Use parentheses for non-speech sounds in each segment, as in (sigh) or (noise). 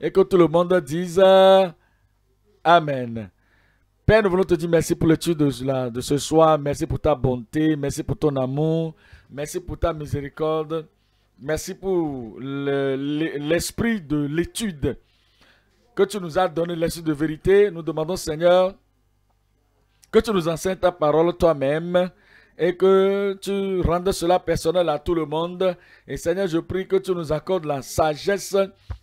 Et que tout le monde dise Amen. Père, nous voulons te dire merci pour l'étude de, ce soir. Merci pour ta bonté. Merci pour ton amour. Merci pour ta miséricorde. Merci pour l'esprit de l'étude que tu nous as donné, l'esprit de vérité. Nous demandons, Seigneur, que tu nous enseignes ta parole toi-même et que tu rendes cela personnel à tout le monde. Et Seigneur, je prie que tu nous accordes la sagesse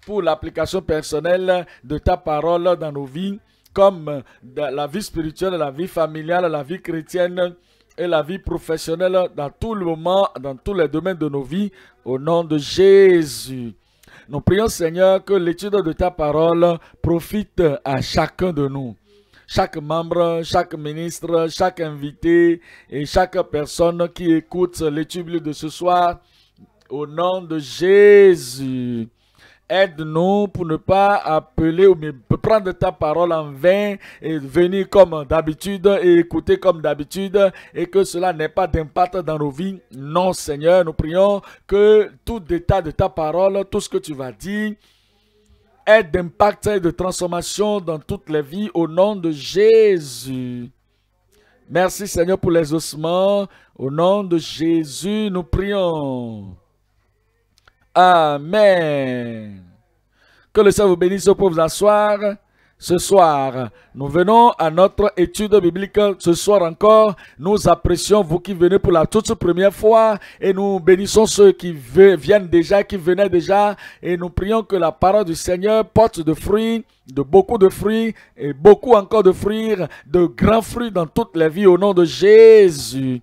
pour l'application personnelle de ta parole dans nos vies, comme la vie spirituelle, la vie familiale, la vie chrétienne et la vie professionnelle dans tout le moment, dans tous les domaines de nos vies, au nom de Jésus. Nous prions Seigneur que l'étude de ta parole profite à chacun de nous chaque membre, chaque ministre, chaque invité et chaque personne qui écoute l'étude de ce soir. Au nom de Jésus. Aide-nous pour ne pas appeler ou prendre ta parole en vain et venir comme d'habitude et écouter comme d'habitude et que cela n'ait pas d'impact dans nos vies. Non, Seigneur, nous prions que tout état de ta parole, tout ce que tu vas dire, aide d'impact et de transformation dans toutes les vies au nom de Jésus. Merci Seigneur pour les ossements. Au nom de Jésus, nous prions. Amen. Que le Seigneur vous bénisse pour vous asseoir ce soir. Nous venons à notre étude biblique ce soir encore. Nous apprécions vous qui venez pour la toute première fois et nous bénissons ceux qui viennent déjà, qui venaient déjà et nous prions que la parole du Seigneur porte de fruits de beaucoup de fruits et beaucoup encore de fruits, de grands fruits dans toutes les vies au nom de Jésus.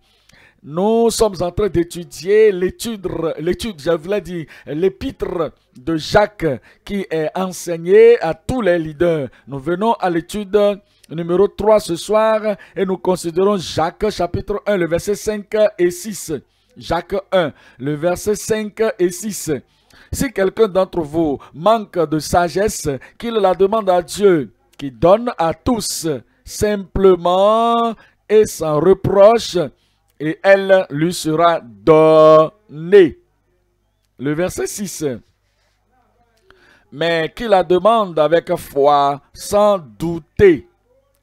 Nous sommes en train d'étudier l'étude, l'étude, je voulais dit, l'épître de Jacques qui est enseigné à tous les leaders. Nous venons à l'étude numéro 3 ce soir et nous considérons Jacques chapitre 1, le verset 5 et 6. Jacques 1, le verset 5 et 6. Si quelqu'un d'entre vous manque de sagesse, qu'il la demande à Dieu, qui donne à tous simplement et sans reproche et elle lui sera donnée. Le verset 6. Mais qui la demande avec foi, sans douter,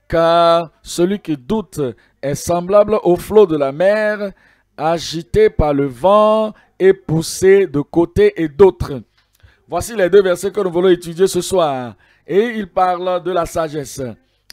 car celui qui doute est semblable au flot de la mer, agité par le vent et poussé de côté et d'autre. Voici les deux versets que nous voulons étudier ce soir. Et il parle de la sagesse.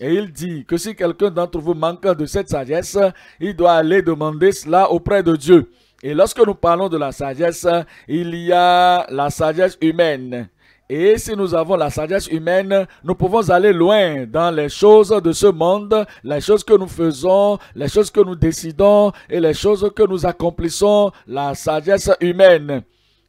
Et il dit que si quelqu'un d'entre vous manque de cette sagesse, il doit aller demander cela auprès de Dieu. Et lorsque nous parlons de la sagesse, il y a la sagesse humaine. Et si nous avons la sagesse humaine, nous pouvons aller loin dans les choses de ce monde, les choses que nous faisons, les choses que nous décidons et les choses que nous accomplissons, la sagesse humaine.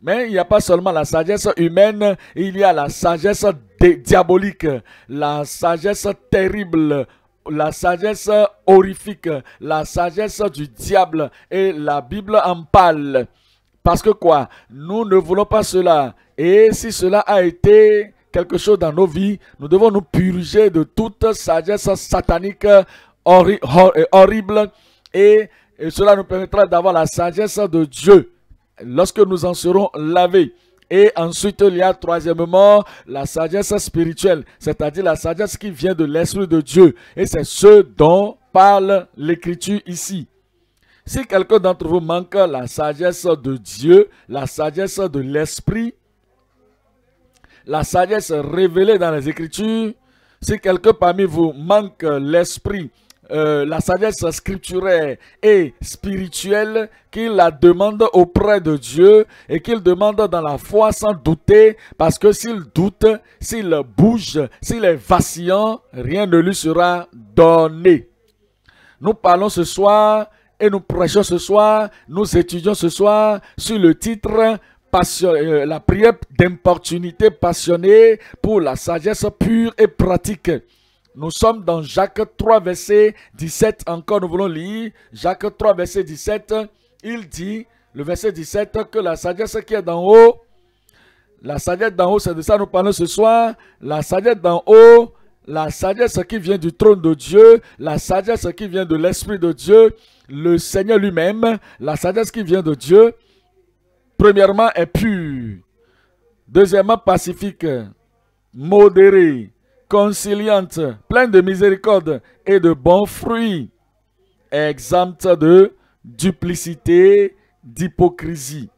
Mais il n'y a pas seulement la sagesse humaine, il y a la sagesse diabolique, la sagesse terrible, la sagesse horrifique, la sagesse du diable. Et la Bible en parle. Parce que quoi Nous ne voulons pas cela. Et si cela a été quelque chose dans nos vies, nous devons nous purger de toute sagesse satanique horrible. et cela nous permettra d'avoir la sagesse de Dieu lorsque nous en serons lavés. Et ensuite, il y a troisièmement la sagesse spirituelle, c'est-à-dire la sagesse qui vient de l'Esprit de Dieu. Et c'est ce dont parle l'Écriture ici. Si quelqu'un d'entre vous manque la sagesse de Dieu, la sagesse de l'Esprit, la sagesse révélée dans les Écritures, si quelqu'un parmi vous manque l'Esprit, euh, la sagesse scripturaire et spirituelle qu'il la demande auprès de Dieu et qu'il demande dans la foi sans douter, parce que s'il doute, s'il bouge, s'il est vacillant, rien ne lui sera donné. Nous parlons ce soir et nous prêchons ce soir, nous étudions ce soir sur le titre euh, la prière d'importunité passionnée pour la sagesse pure et pratique. Nous sommes dans Jacques 3, verset 17. Encore, nous voulons lire Jacques 3, verset 17. Il dit, le verset 17, que la sagesse qui est d'en haut, la sagesse d'en haut, c'est de ça nous parlons ce soir. La sagesse d'en haut, la sagesse qui vient du trône de Dieu, la sagesse qui vient de l'Esprit de Dieu, le Seigneur lui-même, la sagesse qui vient de Dieu, premièrement, est pure. Deuxièmement, pacifique, modérée, conciliante, pleine de miséricorde et de bons fruits, exempte de duplicité, d'hypocrisie.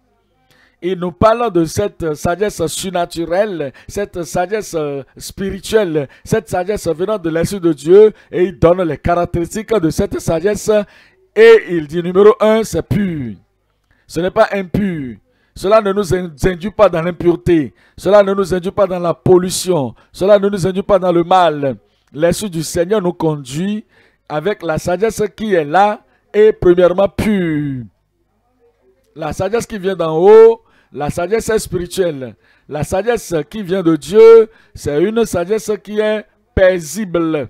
Et nous parlons de cette sagesse surnaturelle, cette sagesse spirituelle, cette sagesse venant de l'Esprit de Dieu, et il donne les caractéristiques de cette sagesse. Et il dit numéro un, c'est pur. Ce n'est pas impur. Cela ne nous induit pas dans l'impureté. Cela ne nous induit pas dans la pollution. Cela ne nous induit pas dans le mal. L'Esprit du Seigneur nous conduit avec la sagesse qui est là et premièrement pure. La sagesse qui vient d'en haut, la sagesse spirituelle. La sagesse qui vient de Dieu, c'est une sagesse qui est paisible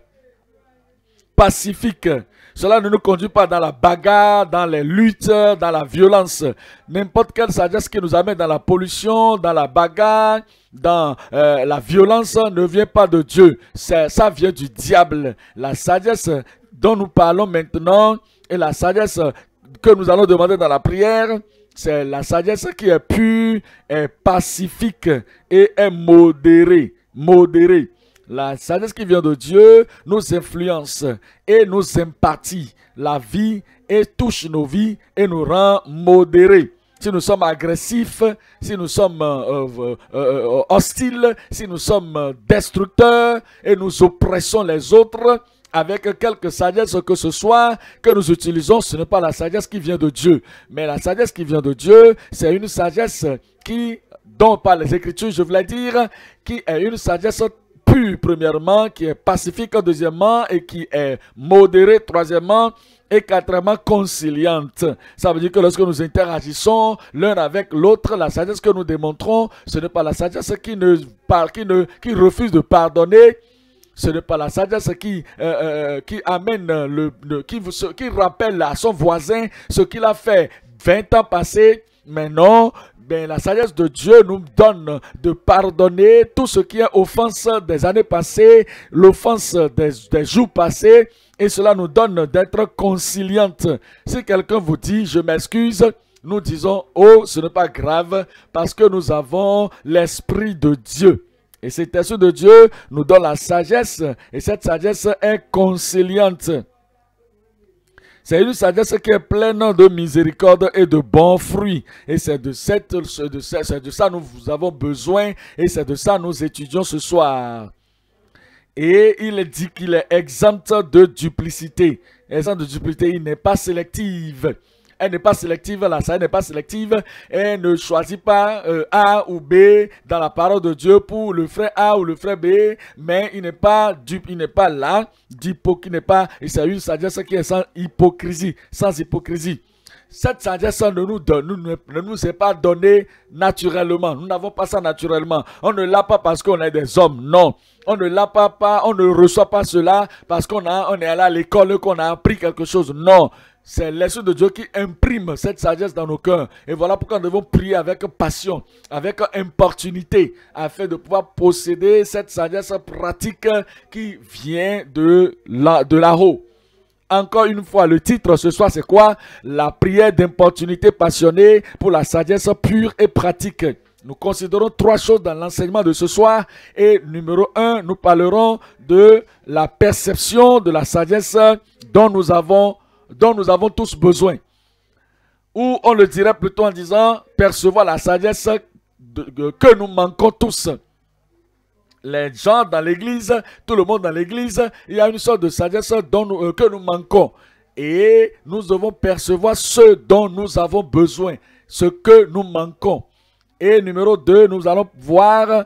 pacifique. Cela ne nous conduit pas dans la bagarre, dans les luttes, dans la violence. N'importe quelle sagesse qui nous amène dans la pollution, dans la bagarre, dans euh, la violence ne vient pas de Dieu. Ça vient du diable. La sagesse dont nous parlons maintenant et la sagesse que nous allons demander dans la prière, c'est la sagesse qui est pure, est pacifique et est modérée. Modérée. La sagesse qui vient de Dieu nous influence et nous empathie la vie et touche nos vies et nous rend modérés. Si nous sommes agressifs, si nous sommes euh, euh, euh, hostiles, si nous sommes destructeurs et nous oppressons les autres, avec quelque sagesse que ce soit que nous utilisons, ce n'est pas la sagesse qui vient de Dieu. Mais la sagesse qui vient de Dieu, c'est une sagesse qui, dont par les Écritures, je voulais dire, qui est une sagesse premièrement, qui est pacifique, deuxièmement, et qui est modérée, troisièmement, et quatrièmement, conciliante. Ça veut dire que lorsque nous interagissons l'un avec l'autre, la sagesse que nous démontrons, ce n'est pas la sagesse qui, ne, qui, ne, qui refuse de pardonner, ce n'est pas la sagesse qui, euh, euh, euh, qui amène, le, qui, ce, qui rappelle à son voisin ce qu'il a fait 20 ans passés, mais non, ben, la sagesse de Dieu nous donne de pardonner tout ce qui est offense des années passées, l'offense des, des jours passés, et cela nous donne d'être conciliante. Si quelqu'un vous dit, je m'excuse, nous disons, oh, ce n'est pas grave, parce que nous avons l'Esprit de Dieu. Et cet Esprit de Dieu nous donne la sagesse, et cette sagesse est conciliante. C'est une sagesse qui est pleine de miséricorde et de bons fruits. Et c'est de, cette, de, de ça nous vous avons besoin et c'est de ça nous étudions ce soir. Et il dit qu'il est exempt de duplicité. Exempt de duplicité, il n'est pas sélectif elle n'est pas sélective, la salle n'est pas sélective, elle ne choisit pas euh, A ou B dans la parole de Dieu pour le frère A ou le frère B, mais il n'est pas du il n'est pas là, il n'est pas, il une sagesse qui est sans hypocrisie, sans hypocrisie cette sagesse ne nous, ne nous est pas donnée naturellement. Nous n'avons pas ça naturellement. On ne l'a pas parce qu'on est des hommes. Non. On ne l'a pas, on ne reçoit pas cela parce qu'on on est allé à l'école, qu'on a appris quelque chose. Non. C'est l'Esprit de Dieu qui imprime cette sagesse dans nos cœurs. Et voilà pourquoi nous devons prier avec passion, avec importunité, afin de pouvoir posséder cette sagesse pratique qui vient de là-haut. Encore une fois, le titre ce soir, c'est quoi La prière d'importunité passionnée pour la sagesse pure et pratique. Nous considérons trois choses dans l'enseignement de ce soir. Et numéro un, nous parlerons de la perception de la sagesse dont nous avons dont nous avons tous besoin. Ou on le dirait plutôt en disant percevoir la sagesse que nous manquons tous. Les gens dans l'église, tout le monde dans l'église, il y a une sorte de sagesse dont euh, que nous manquons. Et nous devons percevoir ce dont nous avons besoin, ce que nous manquons. Et numéro 2, nous allons voir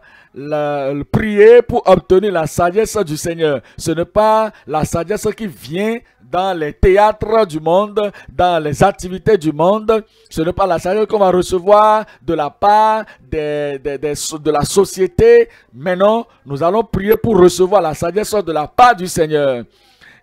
prier pour obtenir la sagesse du Seigneur. Ce n'est pas la sagesse qui vient dans les théâtres du monde, dans les activités du monde. Ce n'est pas la sagesse qu'on va recevoir de la part de la société. Maintenant, nous allons prier pour recevoir la sagesse de la part du Seigneur.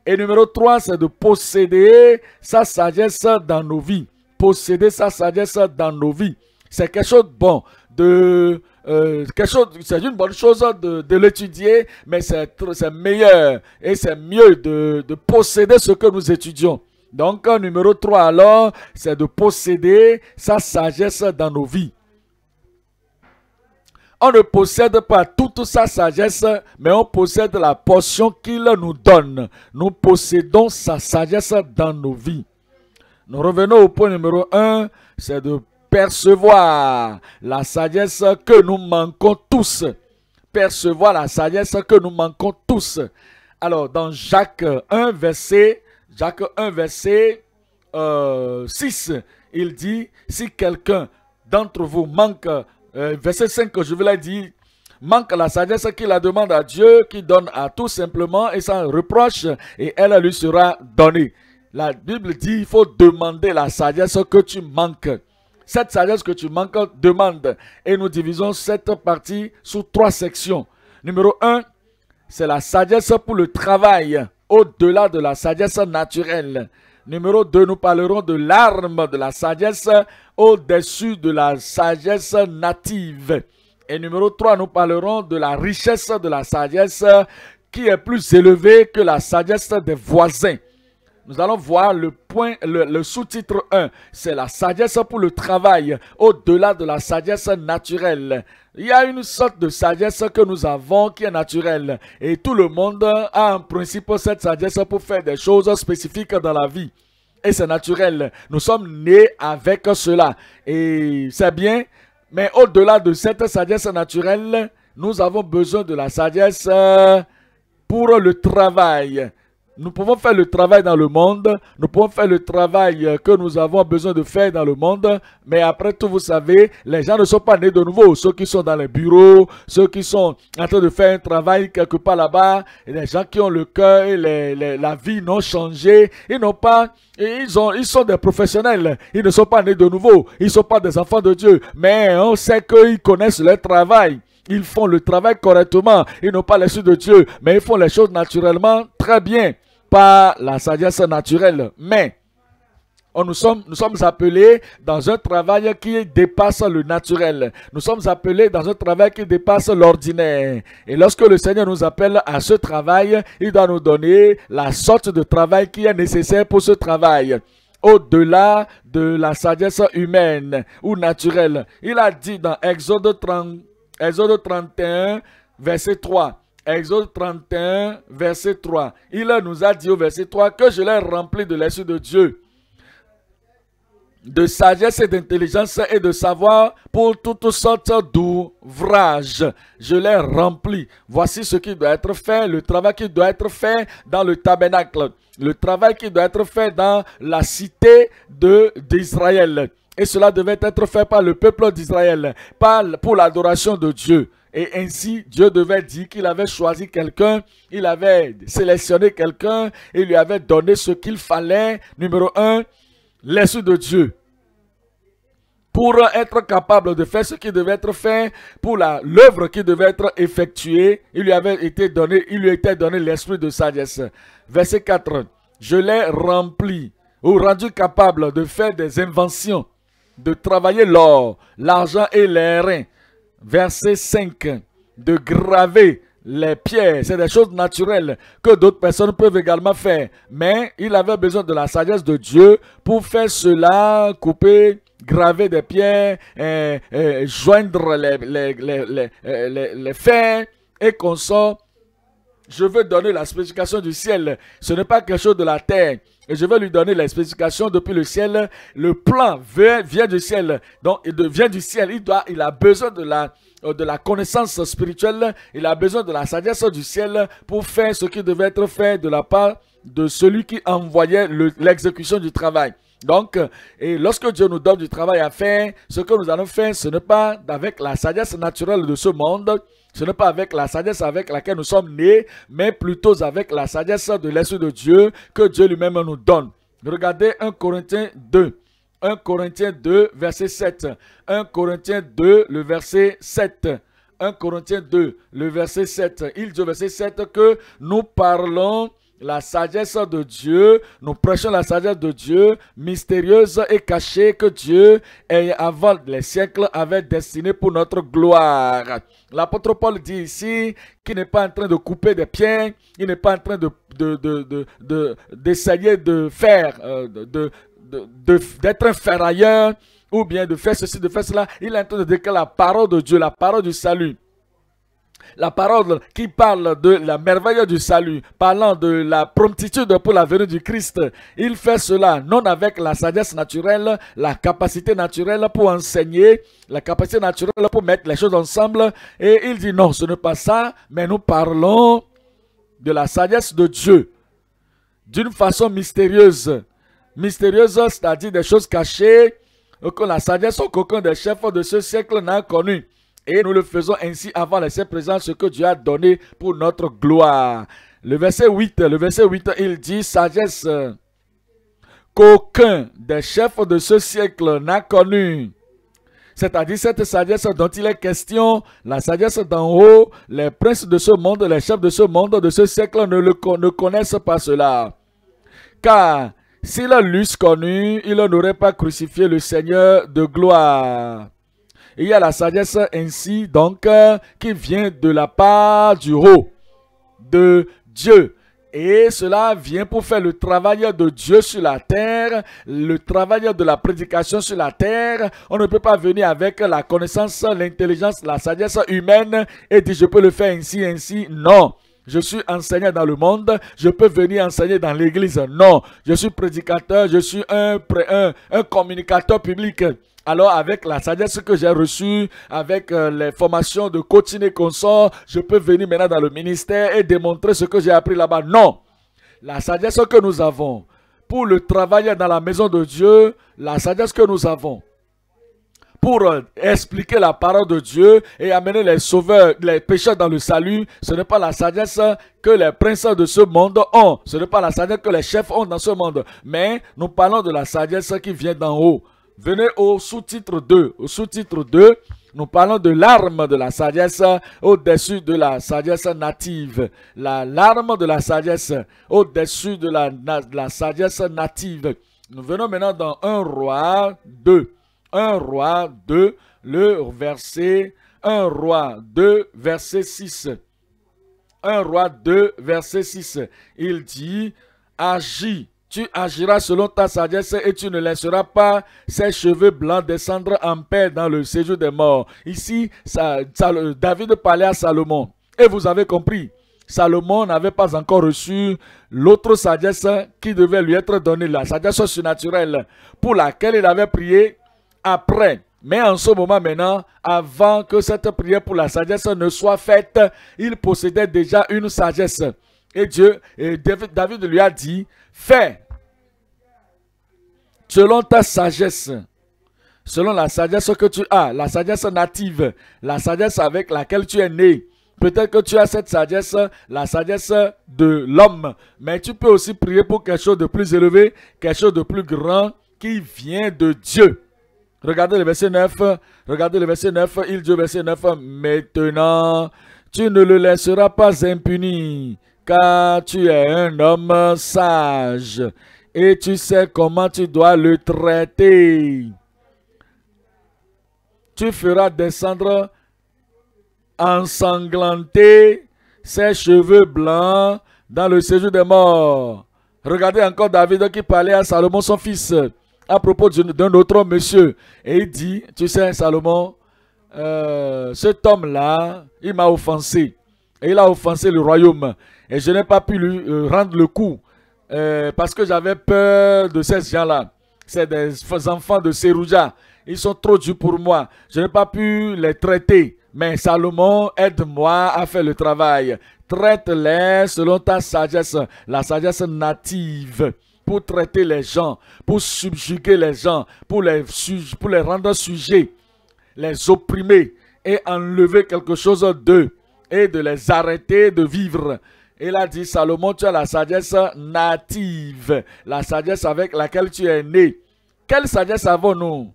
Et numéro 3, c'est de posséder sa sagesse dans nos vies. Posséder sa sagesse dans nos vies. C'est quelque chose de bon de, euh, quelque chose, c'est une bonne chose hein, de, l'étudier, mais c'est meilleur et c'est mieux de, posséder ce que nous étudions. Donc, numéro 3, alors, c'est de posséder sa sagesse dans nos vies. On ne possède pas toute sa sagesse, mais on possède la portion qu'il nous donne. Nous possédons sa sagesse dans nos vies. Nous revenons au point numéro 1, c'est de percevoir la sagesse que nous manquons tous. Percevoir la sagesse que nous manquons tous. Alors, dans Jacques 1, verset, Jacques 1, verset 6, euh, il dit, si quelqu'un d'entre vous manque, euh, verset 5, je vous l'ai dit, manque la sagesse qui la demande à Dieu, qui donne à tout simplement et sans reproche, et elle lui sera donnée. La Bible dit, il faut demander la sagesse que tu manques cette sagesse que tu manques, demande. Et nous divisons cette partie sous trois sections. Numéro un, c'est la sagesse pour le travail, au-delà de la sagesse naturelle. Numéro 2, nous parlerons de l'arme de la sagesse au-dessus de la sagesse native. Et numéro 3, nous parlerons de la richesse de la sagesse qui est plus élevée que la sagesse des voisins. Nous allons voir le point, le, sous-titre 1. C'est la sagesse pour le travail, au-delà de la sagesse naturelle. Il y a une sorte de sagesse que nous avons qui est naturelle. Et tout le monde a en principe cette sagesse pour faire des choses spécifiques dans la vie. Et c'est naturel. Nous sommes nés avec cela. Et c'est bien. Mais au-delà de cette sagesse naturelle, nous avons besoin de la sagesse euh, pour le travail nous pouvons faire le travail dans le monde, nous pouvons faire le travail euh, que nous avons besoin de faire dans le monde, mais après tout, vous savez, les gens ne sont pas nés de nouveau. Ceux qui sont dans les bureaux, ceux qui sont en train de faire un travail quelque part là-bas, les gens qui ont le cœur et la vie n'ont changé, ils n'ont pas, ils, sont des professionnels, ils ne sont pas nés de nouveau, ils ne sont pas des enfants de Dieu, mais on sait qu'ils connaissent leur travail. Ils font le travail correctement. Ils n'ont pas l'esprit de Dieu, mais ils font les choses naturellement très bien. Pas la sagesse naturelle, mais on nous, sommes, nous sommes appelés dans un travail qui dépasse le naturel. Nous sommes appelés dans un travail qui dépasse l'ordinaire. Et lorsque le Seigneur nous appelle à ce travail, il doit nous donner la sorte de travail qui est nécessaire pour ce travail au-delà de la sagesse humaine ou naturelle. Il a dit dans Exode, 30, Exode 31, verset 3, Exode 31, verset 3. Il nous a dit au verset 3 que je l'ai rempli de l'esprit de Dieu, de sagesse et d'intelligence et de savoir pour toutes sortes d'ouvrages. Je l'ai rempli. Voici ce qui doit être fait, le travail qui doit être fait dans le tabernacle, le travail qui doit être fait dans la cité d'Israël. Et cela devait être fait par le peuple d'Israël, pour l'adoration de Dieu. Et ainsi, Dieu devait dire qu'il avait choisi quelqu'un, il avait sélectionné quelqu'un, il lui avait donné ce qu'il fallait. Numéro un, l'esprit de Dieu. Pour être capable de faire ce qui devait être fait, pour l'œuvre qui devait être effectuée, il lui avait été donné, il lui était donné l'esprit de sagesse. Verset 4. Je l'ai rempli ou rendu capable de faire des inventions, de travailler l'or, l'argent et les reins verset 5, de graver les pierres. C'est des choses naturelles que d'autres personnes peuvent également faire. Mais il avait besoin de la sagesse de Dieu pour faire cela, couper graver des pierres, euh, euh, joindre les, les, euh, les, les fers et qu'on sort. Je veux donner la spécification du ciel. Ce n'est pas quelque chose de la terre et je vais lui donner la spécification depuis le ciel. Le plan vient, du ciel. Donc, il vient du ciel. Il, doit, il a besoin de la, euh, de la connaissance spirituelle. Il a besoin de la sagesse du ciel pour faire ce qui devait être fait de la part de celui qui envoyait l'exécution du travail. Donc, et lorsque Dieu nous donne du travail à faire, ce que nous allons faire, ce n'est pas avec la sagesse naturelle de ce monde, ce n'est pas avec la sagesse avec laquelle nous sommes nés, mais plutôt avec la sagesse de l'Esprit de Dieu que Dieu lui-même nous donne. Regardez 1 Corinthiens 2. 1 Corinthiens 2, verset 7. 1 Corinthiens 2, le verset 7. 1 Corinthiens 2, le verset 7. Il dit au verset 7 que nous parlons la sagesse de Dieu, nous prêchons la sagesse de Dieu, mystérieuse et cachée que Dieu, avant les siècles, avait destinée pour notre gloire. L'apôtre Paul dit ici qu'il n'est pas en train de couper des pieds, il n'est pas en train d'essayer de, de, de, faire, euh, d'être un ferrailleur, ou bien de faire ceci, de faire cela. Il est en train de déclarer la parole de Dieu, la parole du salut la parole qui parle de la merveille du salut, parlant de la promptitude pour la venue du Christ, il fait cela non avec la sagesse naturelle, la capacité naturelle pour enseigner, la capacité naturelle pour mettre les choses ensemble. Et il dit non, ce n'est pas ça, mais nous parlons de la sagesse de Dieu d'une façon mystérieuse. Mystérieuse, c'est-à-dire des choses cachées que la sagesse qu'aucun des chefs de ce siècle n'a connues. Et nous le faisons ainsi avant laisser présenter ce que Dieu a donné pour notre gloire. Le verset 8, le verset 8, il dit sagesse qu'aucun des chefs de ce siècle n'a connue. C'est-à-dire cette sagesse dont il est question, la sagesse d'en haut, les princes de ce monde, les chefs de ce monde, de ce siècle ne, le, ne connaissent pas cela. Car s'ils l'eussent connu, ils n'auraient pas crucifié le Seigneur de gloire il y a la sagesse ainsi donc euh, qui vient de la part du haut, de Dieu. Et cela vient pour faire le travail de Dieu sur la terre, le travail de la prédication sur la terre. On ne peut pas venir avec la connaissance, l'intelligence, la sagesse humaine et dire je peux le faire ainsi, ainsi. Non je suis enseignant dans le monde, je peux venir enseigner dans l'église. Non, je suis prédicateur, je suis un, un, un communicateur public. Alors avec la sagesse que j'ai reçue, avec euh, les formations de coaching et consort, je peux venir maintenant dans le ministère et démontrer ce que j'ai appris là-bas. Non, la sagesse que nous avons pour le travail dans la maison de Dieu, la sagesse que nous avons pour euh, expliquer la parole de Dieu et amener les sauveurs, les pécheurs dans le salut. Ce n'est pas la sagesse que les princes de ce monde ont. Ce n'est pas la sagesse que les chefs ont dans ce monde. Mais nous parlons de la sagesse qui vient d'en haut. Venez au sous-titre 2. Au sous-titre 2, nous parlons de l'arme de la sagesse au-dessus de la sagesse native. La larme de la sagesse au-dessus de la, la sagesse native. Nous venons maintenant dans un roi 2. Un roi 2, le verset 1 roi 2, verset 6. un roi 2, verset 6. Il dit, agis, tu agiras selon ta sagesse et tu ne laisseras pas ses cheveux blancs descendre en paix dans le séjour des morts. Ici, David parlait à Salomon. Et vous avez compris, Salomon n'avait pas encore reçu l'autre sagesse qui devait lui être donnée, la sagesse surnaturelle, pour laquelle il avait prié après. Mais en ce moment maintenant, avant que cette prière pour la sagesse ne soit faite, il possédait déjà une sagesse. Et Dieu, et David, David lui a dit, fais selon ta sagesse, selon la sagesse que tu as, la sagesse native, la sagesse avec laquelle tu es né. Peut-être que tu as cette sagesse, la sagesse de l'homme, mais tu peux aussi prier pour quelque chose de plus élevé, quelque chose de plus grand qui vient de Dieu. Regardez le verset 9. Regardez le verset 9. Il dit au verset 9, maintenant, tu ne le laisseras pas impuni, car tu es un homme sage, et tu sais comment tu dois le traiter. Tu feras descendre ensanglanté ses cheveux blancs dans le séjour des morts. Regardez encore David qui parlait à Salomon son fils à propos d'un autre monsieur. Et il dit, tu sais, Salomon, euh, cet homme-là, il m'a offensé. Et il a offensé le royaume. Et je n'ai pas pu lui euh, rendre le coup. Euh, parce que j'avais peur de ces gens-là. C'est des enfants de Serouja. Ils sont trop durs pour moi. Je n'ai pas pu les traiter. Mais Salomon, aide-moi à faire le travail. Traite-les selon ta sagesse, la sagesse native pour traiter les gens, pour subjuguer les gens, pour les, pour les rendre sujets, les opprimer et enlever quelque chose d'eux et de les arrêter de vivre. Il a dit, Salomon, tu as la sagesse native, la sagesse avec laquelle tu es né. Quelle sagesse avons-nous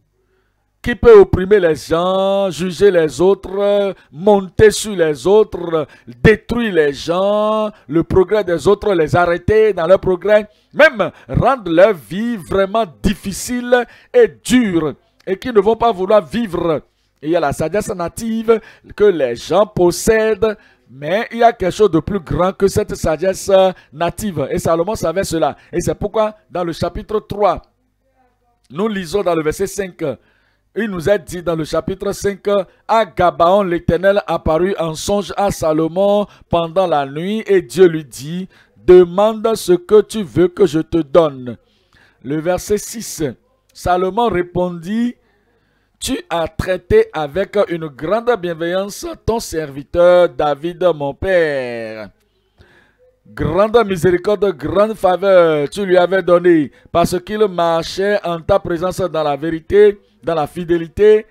qui peut opprimer les gens, juger les autres, monter sur les autres, détruire les gens, le progrès des autres, les arrêter dans leur progrès, même rendre leur vie vraiment difficile et dure, et qui ne vont pas vouloir vivre. il y a la sagesse native que les gens possèdent, mais il y a quelque chose de plus grand que cette sagesse native. Et Salomon savait cela. Et c'est pourquoi dans le chapitre 3, nous lisons dans le verset 5, il nous est dit dans le chapitre 5, à Gabaon, l'Éternel apparut en songe à Salomon pendant la nuit et Dieu lui dit, demande ce que tu veux que je te donne. Le verset 6, Salomon répondit, tu as traité avec une grande bienveillance ton serviteur David, mon père. Grande miséricorde, grande faveur, tu lui avais donné, parce qu'il marchait en ta présence dans la vérité dans la fidélité,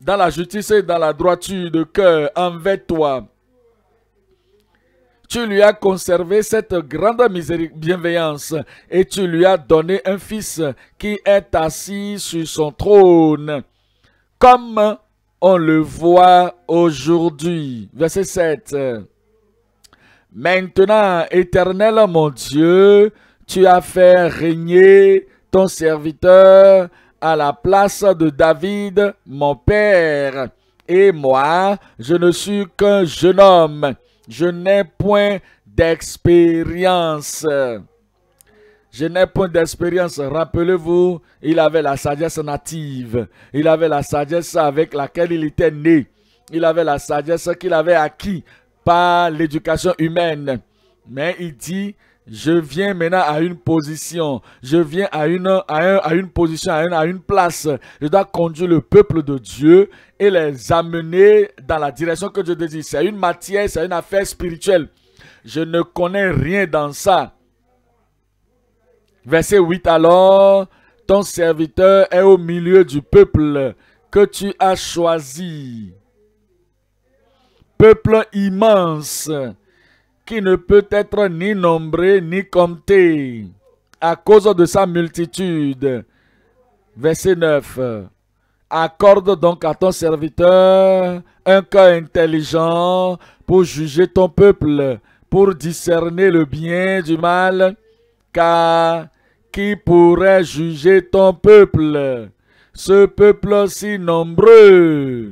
dans la justice et dans la droiture de cœur envers toi. Tu lui as conservé cette grande bienveillance et tu lui as donné un fils qui est assis sur son trône, comme on le voit aujourd'hui. Verset 7. Maintenant, éternel mon Dieu, tu as fait régner ton serviteur à la place de David, mon père. Et moi, je ne suis qu'un jeune homme. Je n'ai point d'expérience. Je n'ai point d'expérience. Rappelez-vous, il avait la sagesse native. Il avait la sagesse avec laquelle il était né. Il avait la sagesse qu'il avait acquis par l'éducation humaine. Mais il dit, je viens maintenant à une position. Je viens à une, à, une position, à une, place. Je dois conduire le peuple de Dieu et les amener dans la direction que Dieu désire. C'est une matière, c'est une affaire spirituelle. Je ne connais rien dans ça. Verset 8 alors, ton serviteur est au milieu du peuple que tu as choisi. Peuple immense qui ne peut être ni nombré ni compté à cause de sa multitude. Verset 9. Accorde donc à ton serviteur un cœur intelligent pour juger ton peuple, pour discerner le bien du mal, car qui pourrait juger ton peuple, ce peuple si nombreux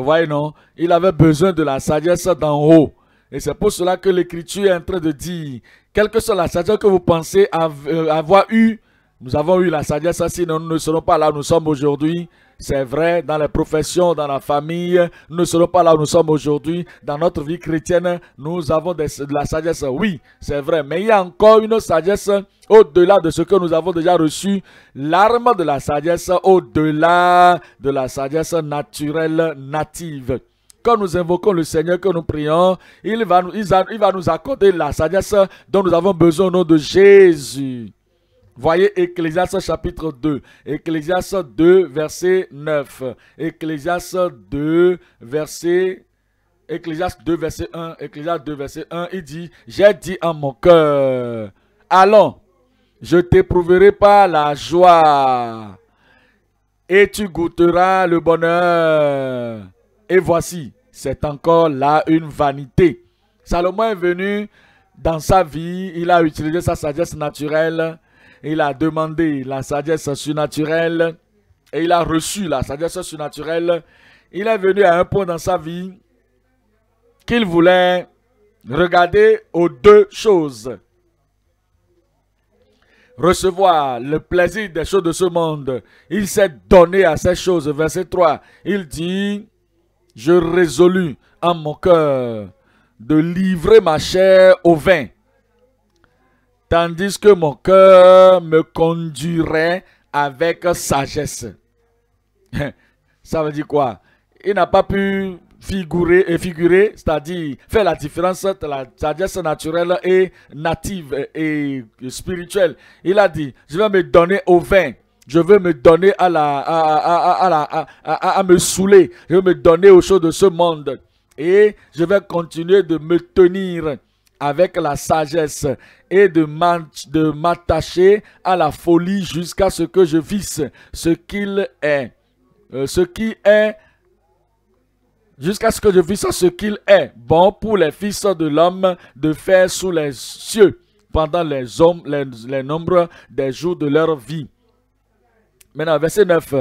vous voyez, non Il avait besoin de la sagesse d'en haut. Et c'est pour cela que l'Écriture est en train de dire, quelle que soit la sagesse que vous pensez euh, avoir eue, nous avons eu la sagesse si nous ne serons pas là où nous sommes aujourd'hui. C'est vrai, dans les professions, dans la famille, nous ne serons pas là où nous sommes aujourd'hui. Dans notre vie chrétienne, nous avons de la sagesse. Oui, c'est vrai, mais il y a encore une sagesse au-delà de ce que nous avons déjà reçu. L'arme de la sagesse au-delà de la sagesse naturelle native quand nous invoquons le Seigneur, que nous prions, il va, nous, il va nous accorder la sagesse dont nous avons besoin au nom de Jésus. Voyez Ecclésias chapitre 2, ecclésias 2 verset 9, ecclésias 2 verset Ecclésiaste 2 verset 1, Ecclésias 2 verset 1, il dit J'ai dit en mon cœur, allons, je t'éprouverai par la joie et tu goûteras le bonheur. Et voici, c'est encore là une vanité. Salomon est venu dans sa vie, il a utilisé sa sagesse naturelle il a demandé la sagesse surnaturelle. Et il a reçu la sagesse surnaturelle. Il est venu à un point dans sa vie qu'il voulait regarder aux deux choses. Recevoir le plaisir des choses de ce monde. Il s'est donné à ces choses. Verset 3. Il dit, je résolus en mon cœur de livrer ma chair au vin tandis que mon cœur me conduirait avec sagesse. (laughs) Ça veut dire quoi Il n'a pas pu figurer, c'est-à-dire faire la différence entre la sagesse naturelle et native et spirituelle. Il a dit, je vais me donner au vin. Je veux me donner à, la, à, à me saouler. Je vais me donner aux choses de ce monde. Et je vais continuer de me tenir avec la sagesse et de m'attacher à la folie jusqu'à ce que je visse ce qu'il est. Euh, ce qui est jusqu'à ce que je visse ce qu'il est bon pour les fils de l'homme de faire sous les cieux pendant les hommes les, les nombres des jours de leur vie. Maintenant, verset 9.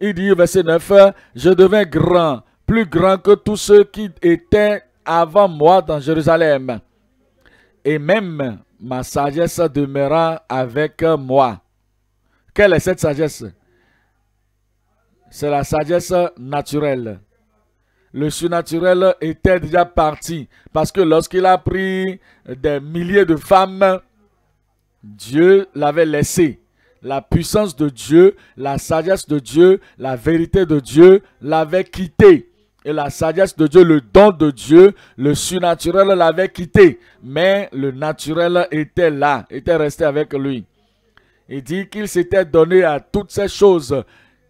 Il dit, verset 9, je devins grand, plus grand que tous ceux qui étaient avant moi dans Jérusalem et même ma sagesse demeura avec moi. Quelle est cette sagesse C'est la sagesse naturelle. Le surnaturel était déjà parti parce que lorsqu'il a pris des milliers de femmes, Dieu l'avait laissé. La puissance de Dieu, la sagesse de Dieu, la vérité de Dieu l'avait quitté et la sagesse de Dieu, le don de Dieu, le surnaturel l'avait quitté, mais le naturel était là, était resté avec lui. Il dit qu'il s'était donné à toutes ces choses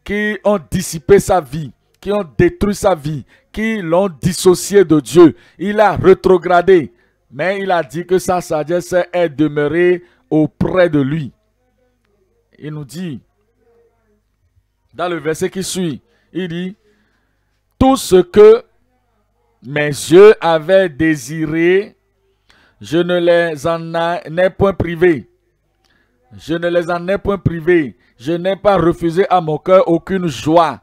qui ont dissipé sa vie, qui ont détruit sa vie, qui l'ont dissocié de Dieu. Il a rétrogradé, mais il a dit que sa sagesse est demeurée auprès de lui. Il nous dit, dans le verset qui suit, il dit, tout ce que mes yeux avaient désiré, je ne les en ai point privé. Je ne les en ai point privé. Je n'ai pas refusé à mon cœur aucune joie,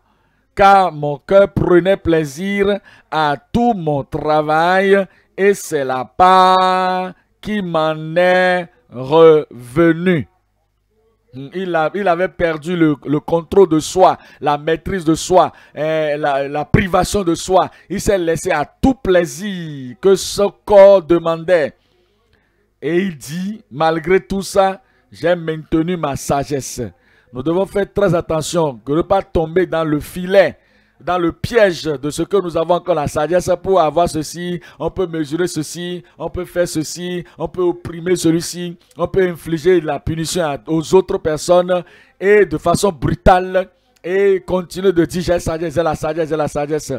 car mon cœur prenait plaisir à tout mon travail, et c'est la part qui m'en est revenue. Mm. Il, avait perdu le, contrôle de soi, la maîtrise de soi, eh, la, privation de soi. Il s'est laissé à tout plaisir que son corps demandait. Et il dit, malgré tout ça, j'ai maintenu ma sagesse. Nous devons faire très attention que ne pas tomber dans le filet dans le piège de ce que nous avons encore la sagesse pour avoir ceci, on peut mesurer ceci, on peut faire ceci, on peut opprimer celui-ci, on peut infliger la punition aux autres personnes et de façon brutale et continuer de dire j'ai la sagesse, j'ai la sagesse, j'ai la sagesse.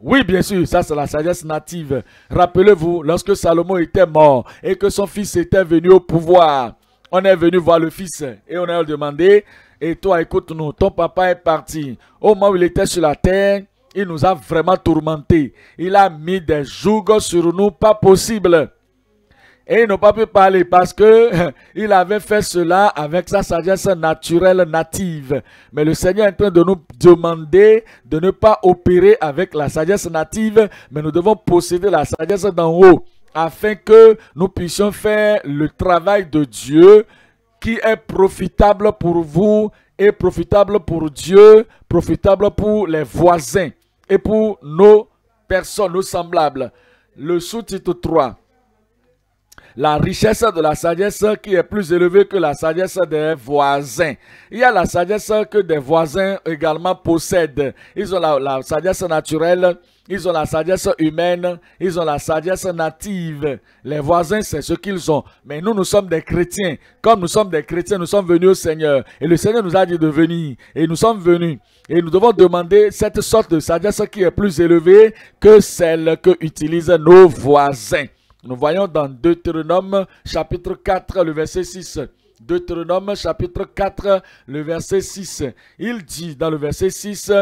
Oui, bien sûr, ça c'est la sagesse native. Rappelez-vous, lorsque Salomon était mort et que son fils était venu au pouvoir, on est venu voir le fils et on a demandé, et toi, écoute-nous, ton papa est parti. Au moment où il était sur la terre, il nous a vraiment tourmentés. Il a mis des jougs sur nous, pas possible. Et ils n'ont pas pu parler parce que (laughs) il avait fait cela avec sa sagesse naturelle native. Mais le Seigneur est en train de nous demander de ne pas opérer avec la sagesse native, mais nous devons posséder la sagesse d'en haut afin que nous puissions faire le travail de Dieu qui est profitable pour vous et profitable pour Dieu, profitable pour les voisins et pour nos personnes, nos semblables. Le sous-titre 3 la richesse de la sagesse qui est plus élevée que la sagesse des voisins. Il y a la sagesse que des voisins également possèdent. Ils ont la, sagesse naturelle. Ils ont la sagesse humaine, ils ont la sagesse native. Les voisins, c'est ce qu'ils ont. Mais nous, nous sommes des chrétiens. Comme nous sommes des chrétiens, nous sommes venus au Seigneur. Et le Seigneur nous a dit de venir. Et nous sommes venus. Et nous devons demander cette sorte de sagesse qui est plus élevée que celle que utilisent nos voisins. Nous voyons dans Deutéronome chapitre 4, le verset 6. Deutéronome chapitre 4, le verset 6. Il dit dans le verset 6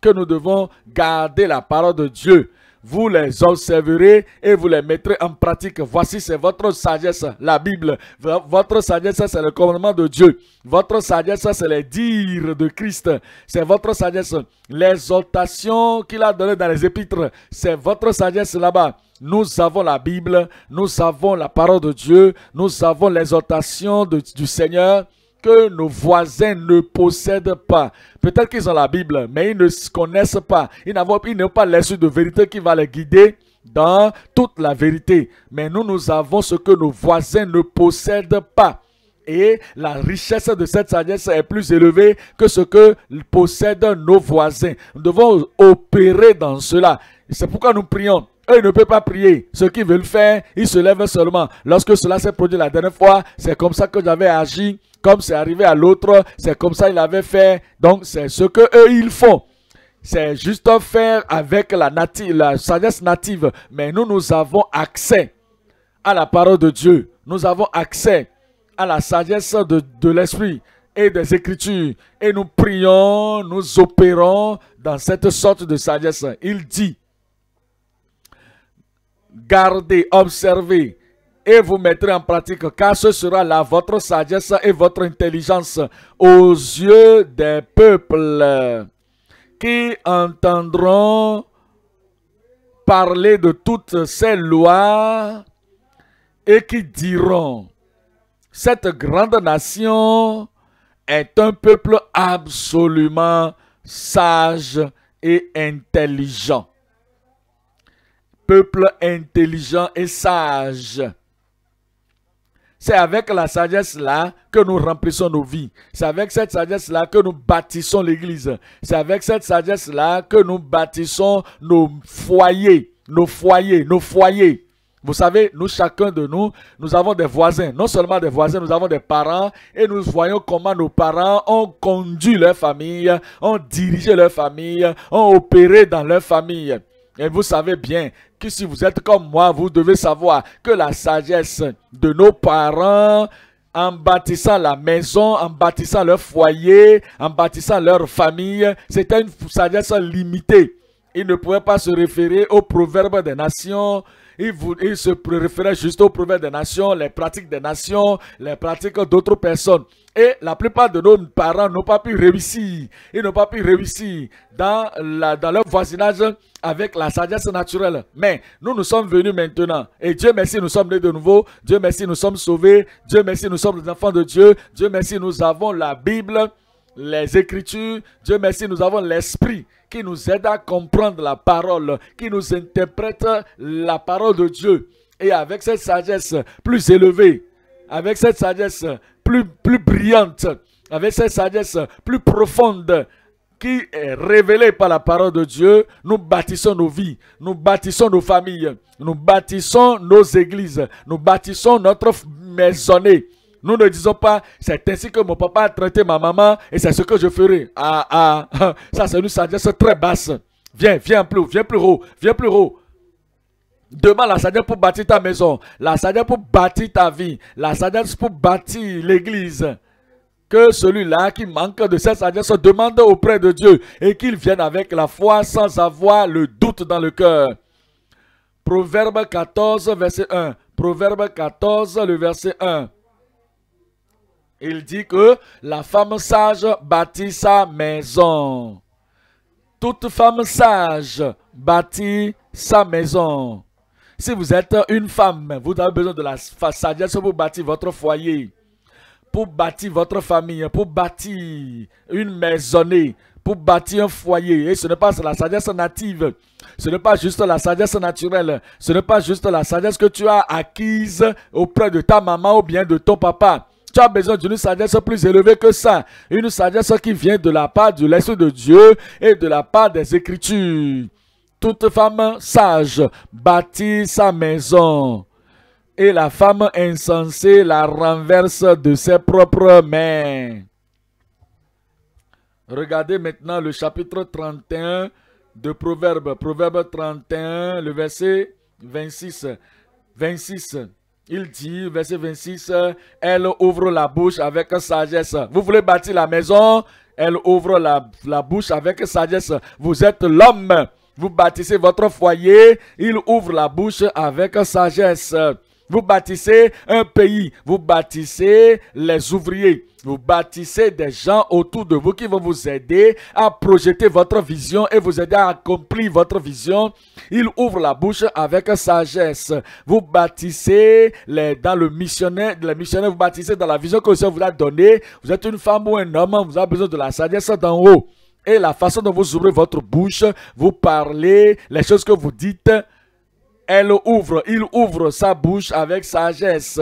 que nous devons garder la parole de Dieu. Vous les observerez et vous les mettrez en pratique. Voici, c'est votre sagesse, la Bible. Votre sagesse, c'est le commandement de Dieu. Votre sagesse, c'est les dires de Christ. C'est votre sagesse. l'exaltation qu'il a donnée dans les épîtres, c'est votre sagesse là-bas nous avons la Bible, nous avons la parole de Dieu, nous avons l'exhortation du Seigneur que nos voisins ne possèdent pas. Peut-être qu'ils ont la Bible, mais ils ne se connaissent pas. Ils n'ont pas l'esprit de vérité qui va les guider dans toute la vérité. Mais nous, nous avons ce que nos voisins ne possèdent pas. Et la richesse de cette sagesse est plus élevée que ce que possèdent nos voisins. Nous devons opérer dans cela. C'est pourquoi nous prions eux, ne peuvent pas prier. Ce qu'ils veulent faire, ils se lèvent seulement. Lorsque cela s'est produit la dernière fois, c'est comme ça que j'avais agi, comme c'est arrivé à l'autre, c'est comme ça qu'il avait fait. Donc, c'est ce que ils font. C'est juste faire avec la, native, la sagesse native. Mais nous, nous avons accès à la parole de Dieu. Nous avons accès à la sagesse de l'Esprit et des Écritures. Et nous prions, nous opérons dans cette sorte de sagesse. Il dit, gardez, observez et vous mettrez en pratique, car ce sera là votre sagesse et votre intelligence aux yeux des peuples qui entendront parler de toutes ces lois et qui diront, cette grande nation est un peuple absolument sage et intelligent peuple intelligent et sage. C'est avec la sagesse-là que nous remplissons nos vies. C'est avec cette sagesse-là que nous bâtissons l'Église. C'est avec cette sagesse-là que nous bâtissons nos foyers, nos foyers, nos foyers. Vous savez, nous, chacun de nous, nous avons des voisins. Non seulement des voisins, nous avons des parents. Et nous voyons comment nos parents ont conduit leur famille, ont dirigé leur famille, ont opéré dans leur famille. Et vous savez bien, que si vous êtes comme moi, vous devez savoir que la sagesse de nos parents, en bâtissant la maison, en bâtissant leur foyer, en bâtissant leur famille, c'était une sagesse limitée. Ils ne pouvaient pas se référer aux proverbes des nations. Ils, ils se référaient juste aux proverbes des nations, les pratiques des nations, les pratiques d'autres personnes. Et la plupart de nos parents n'ont pas pu réussir. Ils n'ont pas pu réussir dans, leur voisinage avec la sagesse naturelle. Mais nous, nous sommes venus maintenant. Et Dieu merci, nous sommes nés de nouveau. Dieu merci, nous sommes sauvés. Dieu merci, nous sommes les enfants de Dieu. Dieu merci, nous avons la Bible, les Écritures. Dieu merci, nous avons l'Esprit qui nous aide à comprendre la parole, qui nous interprète la parole de Dieu. Et avec cette sagesse plus élevée, avec cette sagesse plus, brillante, avec cette sagesse plus profonde qui est révélée par la parole de Dieu, nous bâtissons nos vies, nous bâtissons nos familles, nous bâtissons nos églises, nous bâtissons notre maisonnée. Nous ne disons pas, c'est ainsi que mon papa a traité ma maman et c'est ce que je ferai. Ah, ah, (laughs) ça c'est une sagesse très basse. Viens, viens plus, viens plus haut, viens plus haut. Demande la sagesse pour bâtir ta maison, la sagesse pour bâtir ta vie, la sagesse pour bâtir l'église. Que celui-là qui manque de cette sagesse se demande auprès de Dieu et qu'il vienne avec la foi sans avoir le doute dans le cœur. Proverbe 14, verset 1. Proverbe 14, le verset 1. Il dit que la femme sage bâtit sa maison. Toute femme sage bâtit sa maison. Si vous êtes une femme, vous avez besoin de la sagesse pour bâtir votre foyer, pour bâtir votre famille, pour bâtir une maisonnée, pour bâtir un foyer. Et ce n'est pas la sagesse native, ce n'est pas juste la sagesse naturelle, ce n'est pas juste la sagesse que tu as acquise auprès de ta maman ou bien de ton papa. Tu as besoin d'une sagesse plus élevée que ça. Une sagesse qui vient de la part du l'Esprit de Dieu et de la part des Écritures toute femme sage bâtit sa maison, et la femme insensée la renverse de ses propres mains. Regardez maintenant le chapitre 31 de Proverbe. Proverbe 31, le verset 26. 26. Il dit, verset 26, elle ouvre la bouche avec sagesse. Vous voulez bâtir la maison, elle ouvre la, la bouche avec sagesse. Vous êtes l'homme vous bâtissez votre foyer, il ouvre la bouche avec sagesse. Vous bâtissez un pays, vous bâtissez les ouvriers, vous bâtissez des gens autour de vous qui vont vous aider à projeter votre vision et vous aider à accomplir votre vision. Il ouvre la bouche avec sagesse. Vous bâtissez les, dans le missionnaire, les missionnaires, vous bâtissez dans la vision que le Seigneur vous a donnée. Vous êtes une femme ou un homme, vous avez besoin de la sagesse d'en haut et la façon dont vous ouvrez votre bouche, vous parlez, les choses que vous dites, elle ouvre, il ouvre sa bouche avec sagesse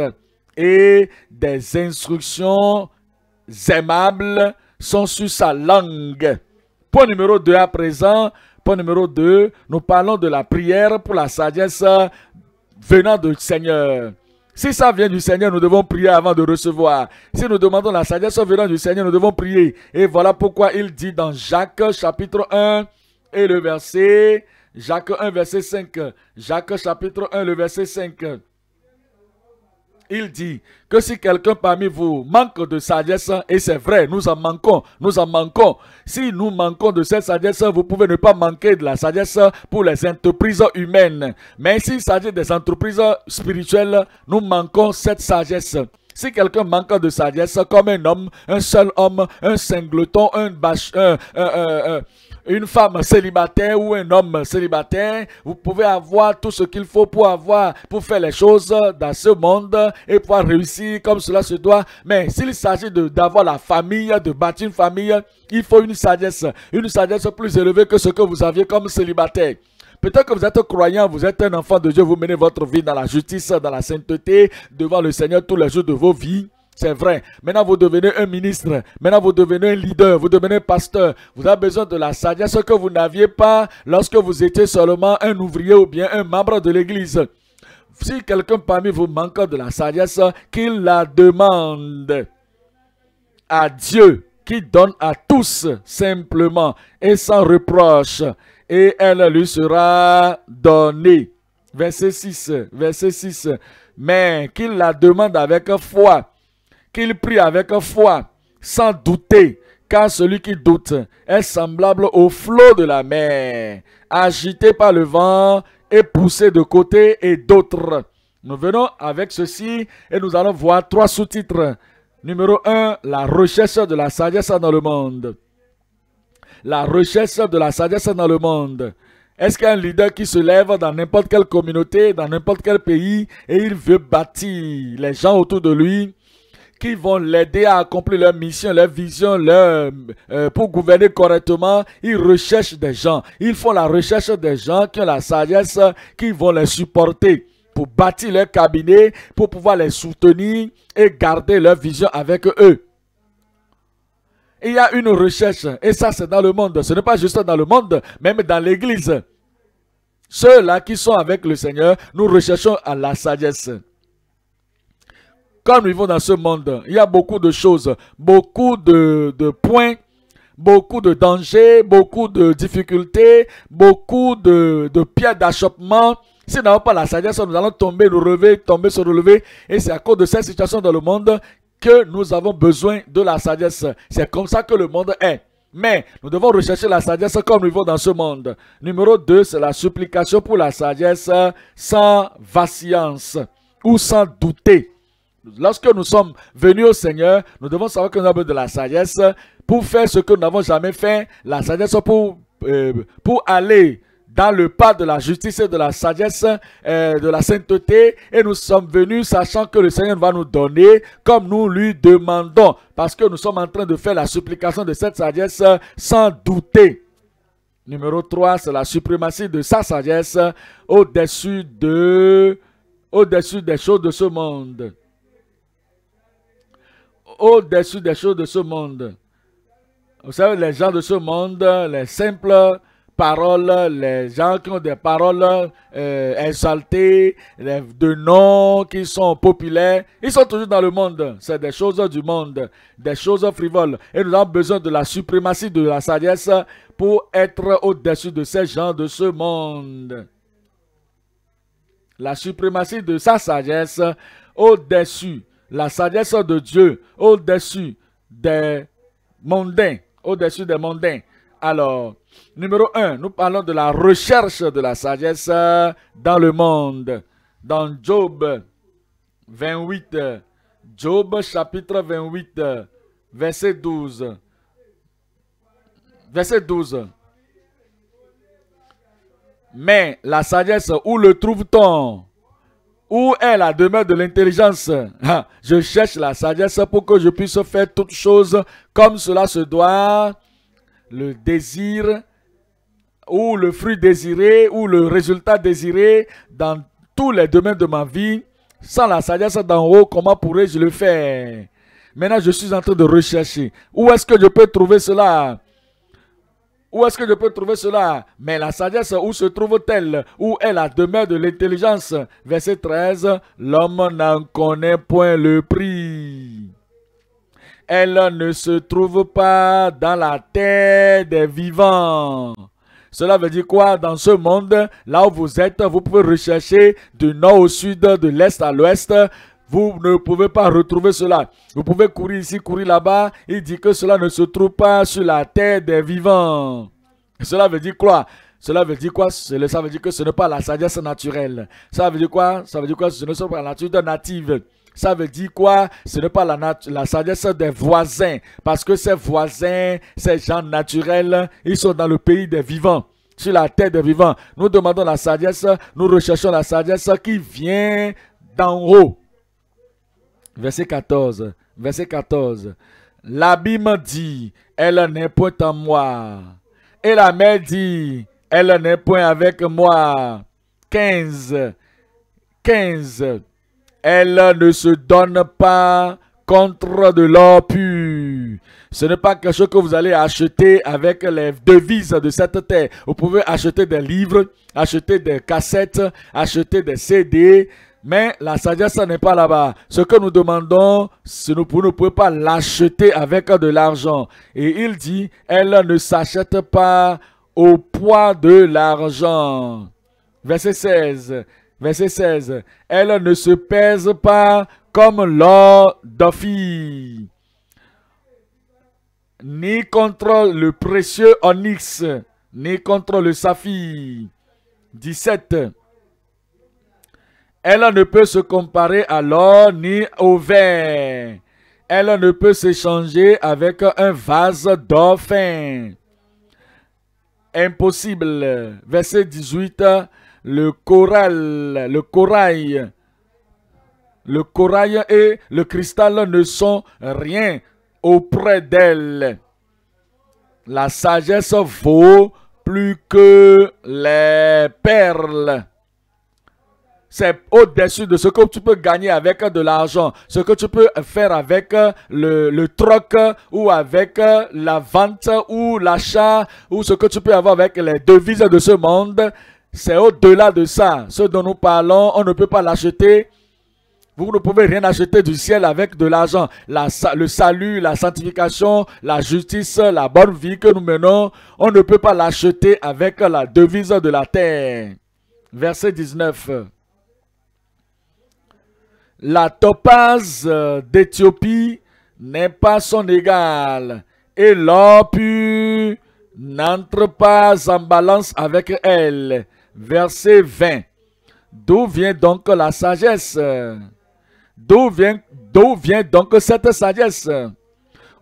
et des instructions aimables sont sur sa langue. Point numéro 2 à présent, point numéro 2, nous parlons de la prière pour la sagesse venant du Seigneur. Si ça vient du Seigneur, nous devons prier avant de recevoir. Si nous demandons la sagesse venant du Seigneur, nous devons prier. Et voilà pourquoi il dit dans Jacques chapitre 1 et le verset, Jacques 1 verset 5, Jacques chapitre 1 le verset 5 il dit que si quelqu'un parmi vous manque de sagesse, et c'est vrai, nous en manquons, nous en manquons, si nous manquons de cette sagesse, vous pouvez ne pas manquer de la sagesse pour les entreprises humaines. Mais s'il s'agit des entreprises spirituelles, nous manquons cette sagesse. Si quelqu'un manque de sagesse, comme un homme, un seul homme, un singleton, un bâche, un, une femme célibataire ou un homme célibataire, vous pouvez avoir tout ce qu'il faut pour avoir, pour faire les choses dans ce monde et pouvoir réussir comme cela se doit. Mais s'il s'agit d'avoir la famille, de bâtir une famille, il faut une sagesse, une sagesse plus élevée que ce que vous aviez comme célibataire. Peut-être que vous êtes croyant, vous êtes un enfant de Dieu, vous menez votre vie dans la justice, dans la sainteté, devant le Seigneur tous les jours de vos vies. C'est vrai. Maintenant, vous devenez un ministre. Maintenant, vous devenez un leader. Vous devenez pasteur. Vous avez besoin de la sagesse que vous n'aviez pas lorsque vous étiez seulement un ouvrier ou bien un membre de l'Église. Si quelqu'un parmi vous manque de la sagesse, qu'il la demande à Dieu qui donne à tous simplement et sans reproche, et elle lui sera donnée. Verset 6, verset 6. Mais qu'il la demande avec foi, qu'il prie avec foi, sans douter, car celui qui doute est semblable au flot de la mer, agité par le vent et poussé de côté et d'autre. Nous venons avec ceci et nous allons voir trois sous-titres. Numéro 1, la recherche de la sagesse dans le monde. La recherche de la sagesse dans le monde. Est-ce qu'un leader qui se lève dans n'importe quelle communauté, dans n'importe quel pays, et il veut bâtir les gens autour de lui, qui vont l'aider à accomplir leur mission, leur vision, leur, euh, pour gouverner correctement. Ils recherchent des gens. Ils font la recherche des gens qui ont la sagesse, qui vont les supporter pour bâtir leur cabinet, pour pouvoir les soutenir et garder leur vision avec eux. Il y a une recherche, et ça c'est dans le monde. Ce n'est pas juste dans le monde, même dans l'Église. Ceux-là qui sont avec le Seigneur, nous recherchons à la sagesse. Comme nous vivons dans ce monde, il y a beaucoup de choses, beaucoup de, points, beaucoup de dangers, beaucoup de difficultés, beaucoup de, de pierres d'achoppement. Si nous n'avons pas la sagesse, nous allons tomber, nous relever, tomber, se relever. Et c'est à cause de cette situation dans le monde que nous avons besoin de la sagesse. C'est comme ça que le monde est. Mais nous devons rechercher la sagesse comme nous vivons dans ce monde. Numéro 2, c'est la supplication pour la sagesse sans vacillance ou sans douter lorsque nous sommes venus au Seigneur, nous devons savoir que nous avons de la sagesse pour faire ce que nous n'avons jamais fait, la sagesse pour, euh, pour aller dans le pas de la justice et de la sagesse, euh, de la sainteté. Et nous sommes venus sachant que le Seigneur va nous donner comme nous lui demandons. Parce que nous sommes en train de faire la supplication de cette sagesse sans douter. Numéro 3, c'est la suprématie de sa sagesse au-dessus de, au-dessus des choses de ce monde au-dessus des choses de ce monde. Vous savez, les gens de ce monde, les simples paroles, les gens qui ont des paroles euh, de noms qui sont populaires, ils sont toujours dans le monde. C'est des choses du monde, des choses frivoles. Et nous avons besoin de la suprématie de la sagesse pour être au-dessus de ces gens de ce monde. La suprématie de sa sagesse au-dessus la sagesse de Dieu au-dessus des mondains, au-dessus des mondains. Alors, numéro 1, nous parlons de la recherche de la sagesse dans le monde. Dans Job 28, Job chapitre 28, verset 12. Verset 12. Mais la sagesse, où le trouve-t-on où est la demeure de l'intelligence ah, Je cherche la sagesse pour que je puisse faire toutes choses comme cela se doit. Le désir ou le fruit désiré ou le résultat désiré dans tous les domaines de ma vie. Sans la sagesse d'en haut, comment pourrais-je le faire Maintenant, je suis en train de rechercher. Où est-ce que je peux trouver cela où est-ce que je peux trouver cela Mais la sagesse, où se trouve-t-elle Où est la demeure de l'intelligence Verset 13, l'homme n'en connaît point le prix. Elle ne se trouve pas dans la terre des vivants. Cela veut dire quoi Dans ce monde, là où vous êtes, vous pouvez rechercher du nord au sud, de l'est à l'ouest, vous ne pouvez pas retrouver cela. Vous pouvez courir ici, courir là-bas. Il dit que cela ne se trouve pas sur la terre des vivants. Cela veut dire quoi Cela veut dire quoi Cela veut dire que ce n'est pas la sagesse naturelle. Ça veut dire quoi Ça veut dire quoi Ce ne sont pas la nature native. Ça veut dire quoi Ce n'est pas la, la sagesse des voisins. Parce que ces voisins, ces gens naturels, ils sont dans le pays des vivants sur la terre des vivants. Nous demandons la sagesse, nous recherchons la sagesse qui vient d'en haut verset 14, verset 14. L'abîme dit, elle n'est point en moi. Et la mer dit, elle n'est point avec moi. 15, 15. Elle ne se donne pas contre de l'or pur. Ce n'est pas quelque chose que vous allez acheter avec les devises de cette terre. Vous pouvez acheter des livres, acheter des cassettes, acheter des CD, mais la sagesse n'est pas là-bas. Ce que nous demandons, ce nous, ne pouvons pas l'acheter avec de l'argent. Et il dit, elle ne s'achète pas au poids de l'argent. Verset 16. Verset 16. Elle ne se pèse pas comme l'or ni contre le précieux onyx, ni contre le saphir. 17. Elle ne peut se comparer à l'or ni au vin. Elle ne peut s'échanger avec un vase d'or Impossible. Verset 18. Le corail le corail, le corail et le cristal ne sont rien auprès d'elle. La sagesse vaut plus que les perles c'est au-dessus de ce que tu peux gagner avec de l'argent, ce que tu peux faire avec euh, le, le troc euh, ou avec euh, la vente ou l'achat ou ce que tu peux avoir avec les devises de ce monde. C'est au-delà de ça. Ce dont nous parlons, on ne peut pas l'acheter. Vous ne pouvez rien acheter du ciel avec de l'argent. La, le salut, la sanctification, la justice, la bonne vie que nous menons, on ne peut pas l'acheter avec la devise de la terre. Verset 19. La topaze euh, d'Éthiopie n'est pas son égale, et l'or pur n'entre pas en balance avec elle. Verset 20. D'où vient donc la sagesse D'où vient, vient donc cette sagesse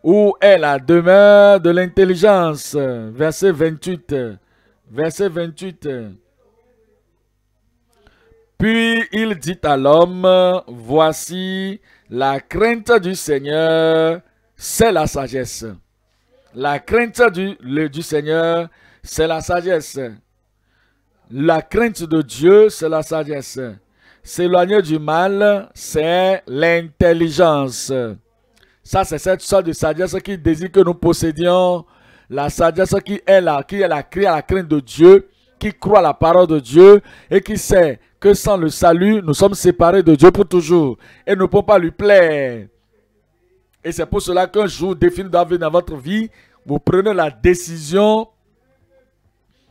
Où est la demeure de l'intelligence Verset 28. Verset 28. Puis il dit à l'homme, voici la crainte du Seigneur, c'est la sagesse. La crainte du, Seigneur, c'est la sagesse. La crainte de Dieu, c'est la sagesse. S'éloigner du mal, c'est l'intelligence. Ça, c'est cette sorte de sagesse qui désire que nous possédions. La sagesse qui est là, qui la, qui la crainte de Dieu, qui croit à la parole de Dieu et qui sait sans le salut, nous sommes séparés de Dieu pour toujours et ne pouvons pas lui plaire. Et c'est pour cela qu'un jour défini dans votre vie. Vous prenez la décision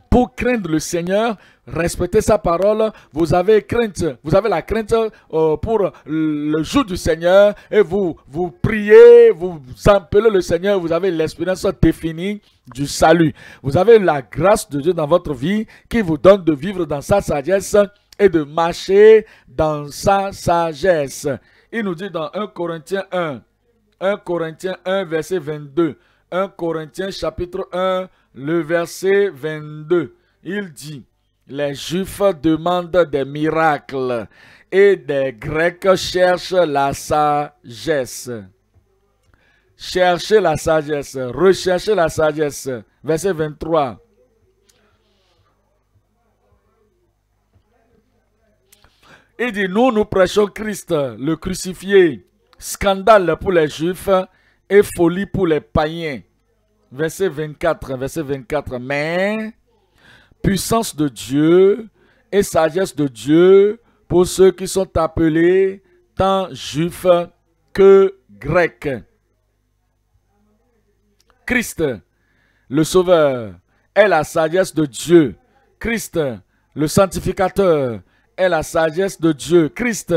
pour craindre le Seigneur, respecter sa parole. Vous avez crainte, vous avez la crainte euh, pour le jour du Seigneur et vous vous priez, vous appelez le Seigneur. Vous avez l'espérance définie du salut. Vous avez la grâce de Dieu dans votre vie qui vous donne de vivre dans sa sagesse et de marcher dans sa sagesse. Il nous dit dans 1 Corinthiens 1, 1 Corinthiens 1, verset 22, 1 Corinthiens chapitre 1, le verset 22, il dit, les Juifs demandent des miracles et des Grecs cherchent la sagesse. Cherchez la sagesse, recherchez la sagesse. Verset 23. Il dit, nous, nous prêchons Christ, le crucifié, scandale pour les juifs et folie pour les païens. Verset 24, verset 24. Mais, puissance de Dieu et sagesse de Dieu pour ceux qui sont appelés tant juifs que grecs. Christ, le Sauveur, est la sagesse de Dieu. Christ, le sanctificateur, est la sagesse de Dieu, Christ,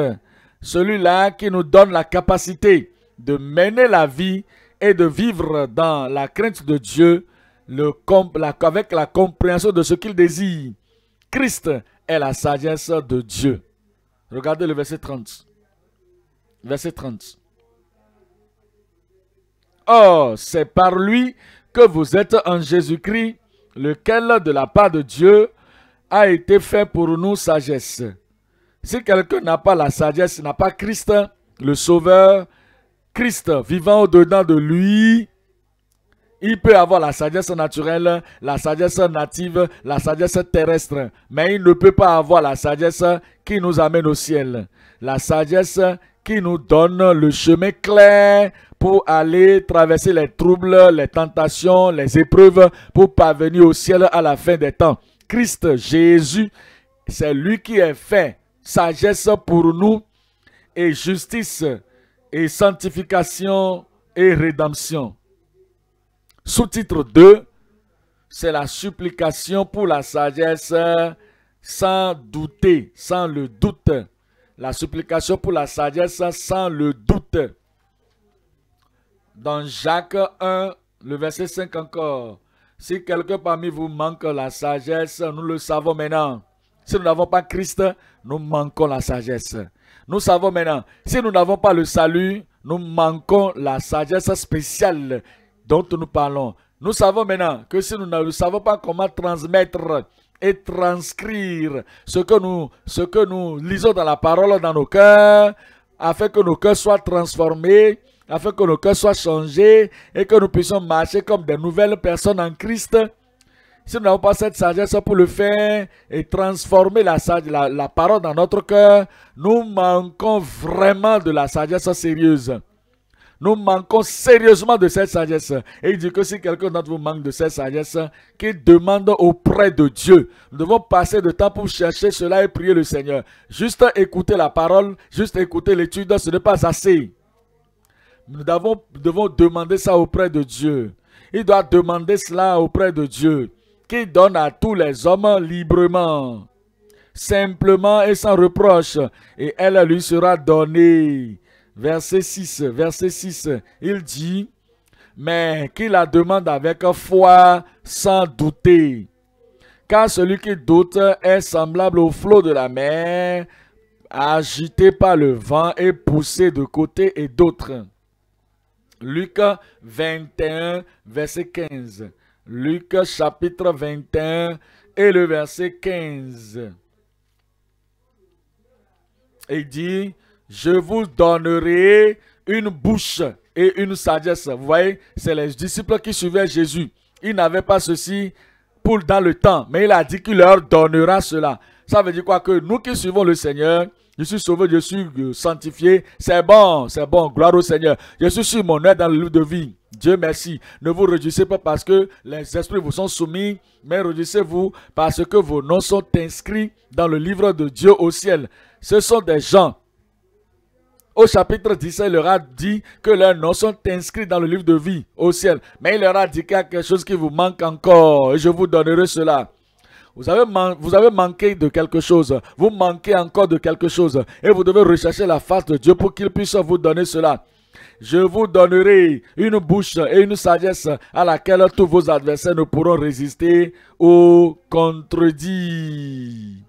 celui-là qui nous donne la capacité de mener la vie et de vivre dans la crainte de Dieu le, la, avec la compréhension de ce qu'il désire. Christ est la sagesse de Dieu. Regardez le verset 30. Verset 30. Oh, c'est par lui que vous êtes en Jésus-Christ, lequel de la part de Dieu a été fait pour nous sagesse. Si quelqu'un n'a pas la sagesse, n'a pas Christ, le Sauveur, Christ vivant au-dedans de lui, il peut avoir la sagesse naturelle, la sagesse native, la sagesse terrestre, mais il ne peut pas avoir la sagesse qui nous amène au ciel, la sagesse qui nous donne le chemin clair pour aller traverser les troubles, les tentations, les épreuves, pour parvenir au ciel à la fin des temps. Christ Jésus. C'est lui qui est fait sagesse pour nous et justice et sanctification et rédemption. Sous-titre 2, c'est la supplication pour la sagesse sans douter, sans le doute. La supplication pour la sagesse sans le doute. Dans Jacques 1, le verset 5 encore. Si quelqu'un parmi vous manque la sagesse, nous le savons maintenant. Si nous n'avons pas Christ, nous manquons la sagesse. Nous savons maintenant, si nous n'avons pas le salut, nous manquons la sagesse spéciale dont nous parlons. Nous savons maintenant que si nous ne savons pas comment transmettre et transcrire ce que nous, ce que nous lisons dans la parole, dans nos cœurs, afin que nos cœurs soient transformés, afin que nos cœurs soient changés et que nous puissions marcher comme des nouvelles personnes en Christ. Si nous n'avons pas cette sagesse pour le faire et transformer la, la, la parole dans notre cœur, nous manquons vraiment de la sagesse sérieuse. Nous manquons sérieusement de cette sagesse. Et il dit que si quelqu'un d'entre vous manque de cette sagesse, qu'il demande auprès de Dieu. Nous devons passer de temps pour chercher cela et prier le Seigneur. Juste écouter la parole, juste écouter l'étude, ce n'est pas assez nous devons, demander ça auprès de Dieu. Il doit demander cela auprès de Dieu, qui donne à tous les hommes librement, simplement et sans reproche, et elle lui sera donnée. Verset 6, verset 6, il dit, mais qui la demande avec foi, sans douter. Car celui qui doute est semblable au flot de la mer, agité par le vent et poussé de côté et d'autre. Luc 21, verset 15. Luc chapitre 21 et le verset 15. Il dit, je vous donnerai une bouche et une sagesse. Vous voyez, c'est les disciples qui suivaient Jésus. Ils n'avaient pas ceci pour dans le temps, mais il a dit qu'il leur donnera cela. Ça veut dire quoi Que nous qui suivons le Seigneur, je suis sauvé, je suis euh, sanctifié. C'est bon, c'est bon. Gloire au Seigneur. Je suis sur mon œil dans le livre de vie. Dieu merci. Ne vous réjouissez pas parce que les esprits vous sont soumis, mais réjouissez-vous parce que vos noms sont inscrits dans le livre de Dieu au ciel. Ce sont des gens. Au chapitre 17, il leur a dit que leurs noms sont inscrits dans le livre de vie au ciel. Mais il leur a dit qu'il y a quelque chose qui vous manque encore. Et je vous donnerai cela. Vous avez, manqué de quelque chose. Vous manquez encore de quelque chose. Et vous devez rechercher la face de Dieu pour qu'il puisse vous donner cela. Je vous donnerai une bouche et une sagesse à laquelle tous vos adversaires ne pourront résister ou contredit.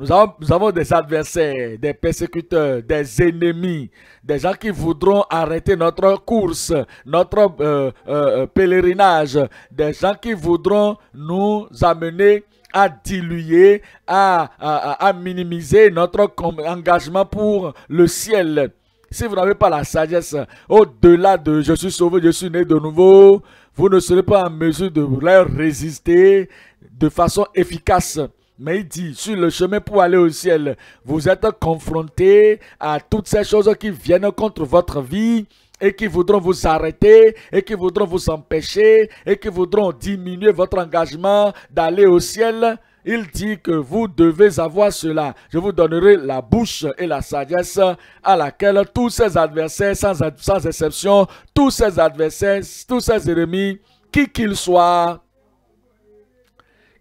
Nous avons, des adversaires, des persécuteurs, des ennemis, des gens qui voudront arrêter notre course, notre euh, euh, euh, pèlerinage, des gens qui voudront nous amener à diluer, à, à minimiser notre engagement pour le ciel. Si vous n'avez pas la sagesse, au-delà de je suis sauvé, je suis né de nouveau, vous ne serez pas en mesure de leur résister de façon efficace. Mais il dit, sur le chemin pour aller au ciel, vous êtes confronté à toutes ces choses qui viennent contre votre vie et qui voudront vous arrêter, et qui voudront vous empêcher, et qui voudront diminuer votre engagement d'aller au ciel. Il dit que vous devez avoir cela. Je vous donnerai la bouche et la sagesse à laquelle tous ces adversaires, sans, sans exception, tous ces adversaires, tous ces ennemis, qui qu'ils soient,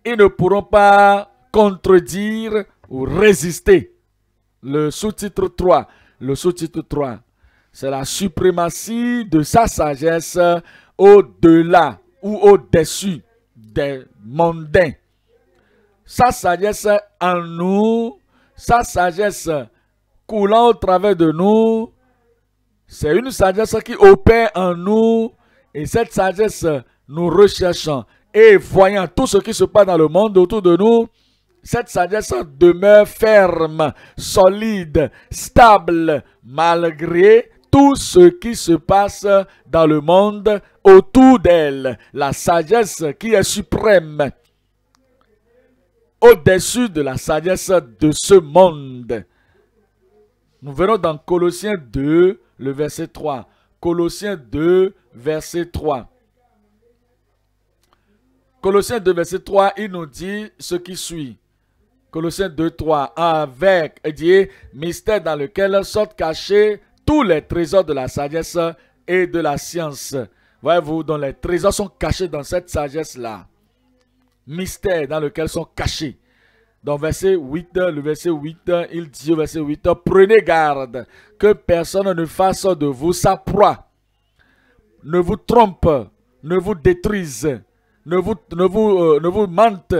ils ne pourront pas contredire ou résister. Le sous-titre 3, le sous-titre 3, c'est la suprématie de sa sagesse au-delà ou au-dessus des mondains. Sa sagesse en nous, sa sagesse coulant au travers de nous, c'est une sagesse qui opère en nous et cette sagesse nous recherchons et voyant tout ce qui se passe dans le monde autour de nous, cette sagesse demeure ferme, solide, stable, malgré tout ce qui se passe dans le monde autour d'elle. La sagesse qui est suprême, au-dessus de la sagesse de ce monde. Nous verrons dans Colossiens 2, le verset 3. Colossiens 2, verset 3. Colossiens 2, verset 3, il nous dit ce qui suit. Colossiens 2, 3, avec, dit, mystère dans lequel sont cachés tous les trésors de la sagesse et de la science. Voyez-vous, dont les trésors sont cachés dans cette sagesse-là. Mystère dans lequel sont cachés. Dans verset 8, le verset 8, il dit au verset 8, prenez garde que personne ne fasse de vous sa proie, ne vous trompe, ne vous détruise, ne vous, ne vous, euh, ne vous mente,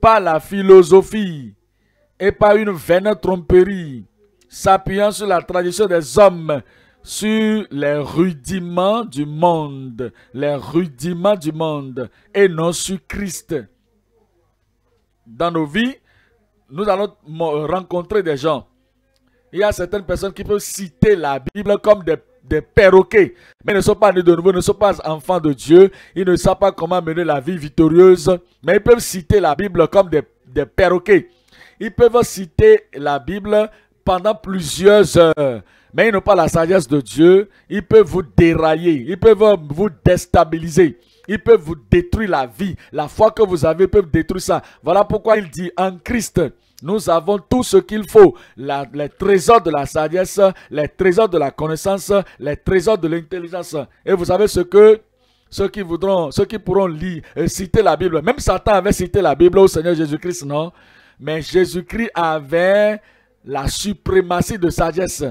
par la philosophie et par une vaine tromperie, s'appuyant sur la tradition des hommes, sur les rudiments du monde, les rudiments du monde, et non sur Christ. Dans nos vies, nous allons rencontrer des gens. Il y a certaines personnes qui peuvent citer la Bible comme des des perroquets, mais ne sont pas nés de nouveau, ne sont pas enfants de Dieu, ils ne savent pas comment mener la vie victorieuse, mais ils peuvent citer la Bible comme des, des perroquets. Ils peuvent citer la Bible pendant plusieurs heures, mais ils n'ont pas la sagesse de Dieu. Ils peuvent vous dérailler, ils peuvent vous déstabiliser, ils peuvent vous détruire la vie. La foi que vous avez peut détruire ça. Voilà pourquoi il dit en Christ, nous avons tout ce qu'il faut. les trésors de la sagesse, les trésors de la connaissance, les trésors de l'intelligence. Et vous savez ce que ceux qui voudront, ceux qui pourront lire, euh, citer la Bible. Même Satan avait cité la Bible au Seigneur Jésus-Christ, non Mais Jésus-Christ avait la suprématie de sagesse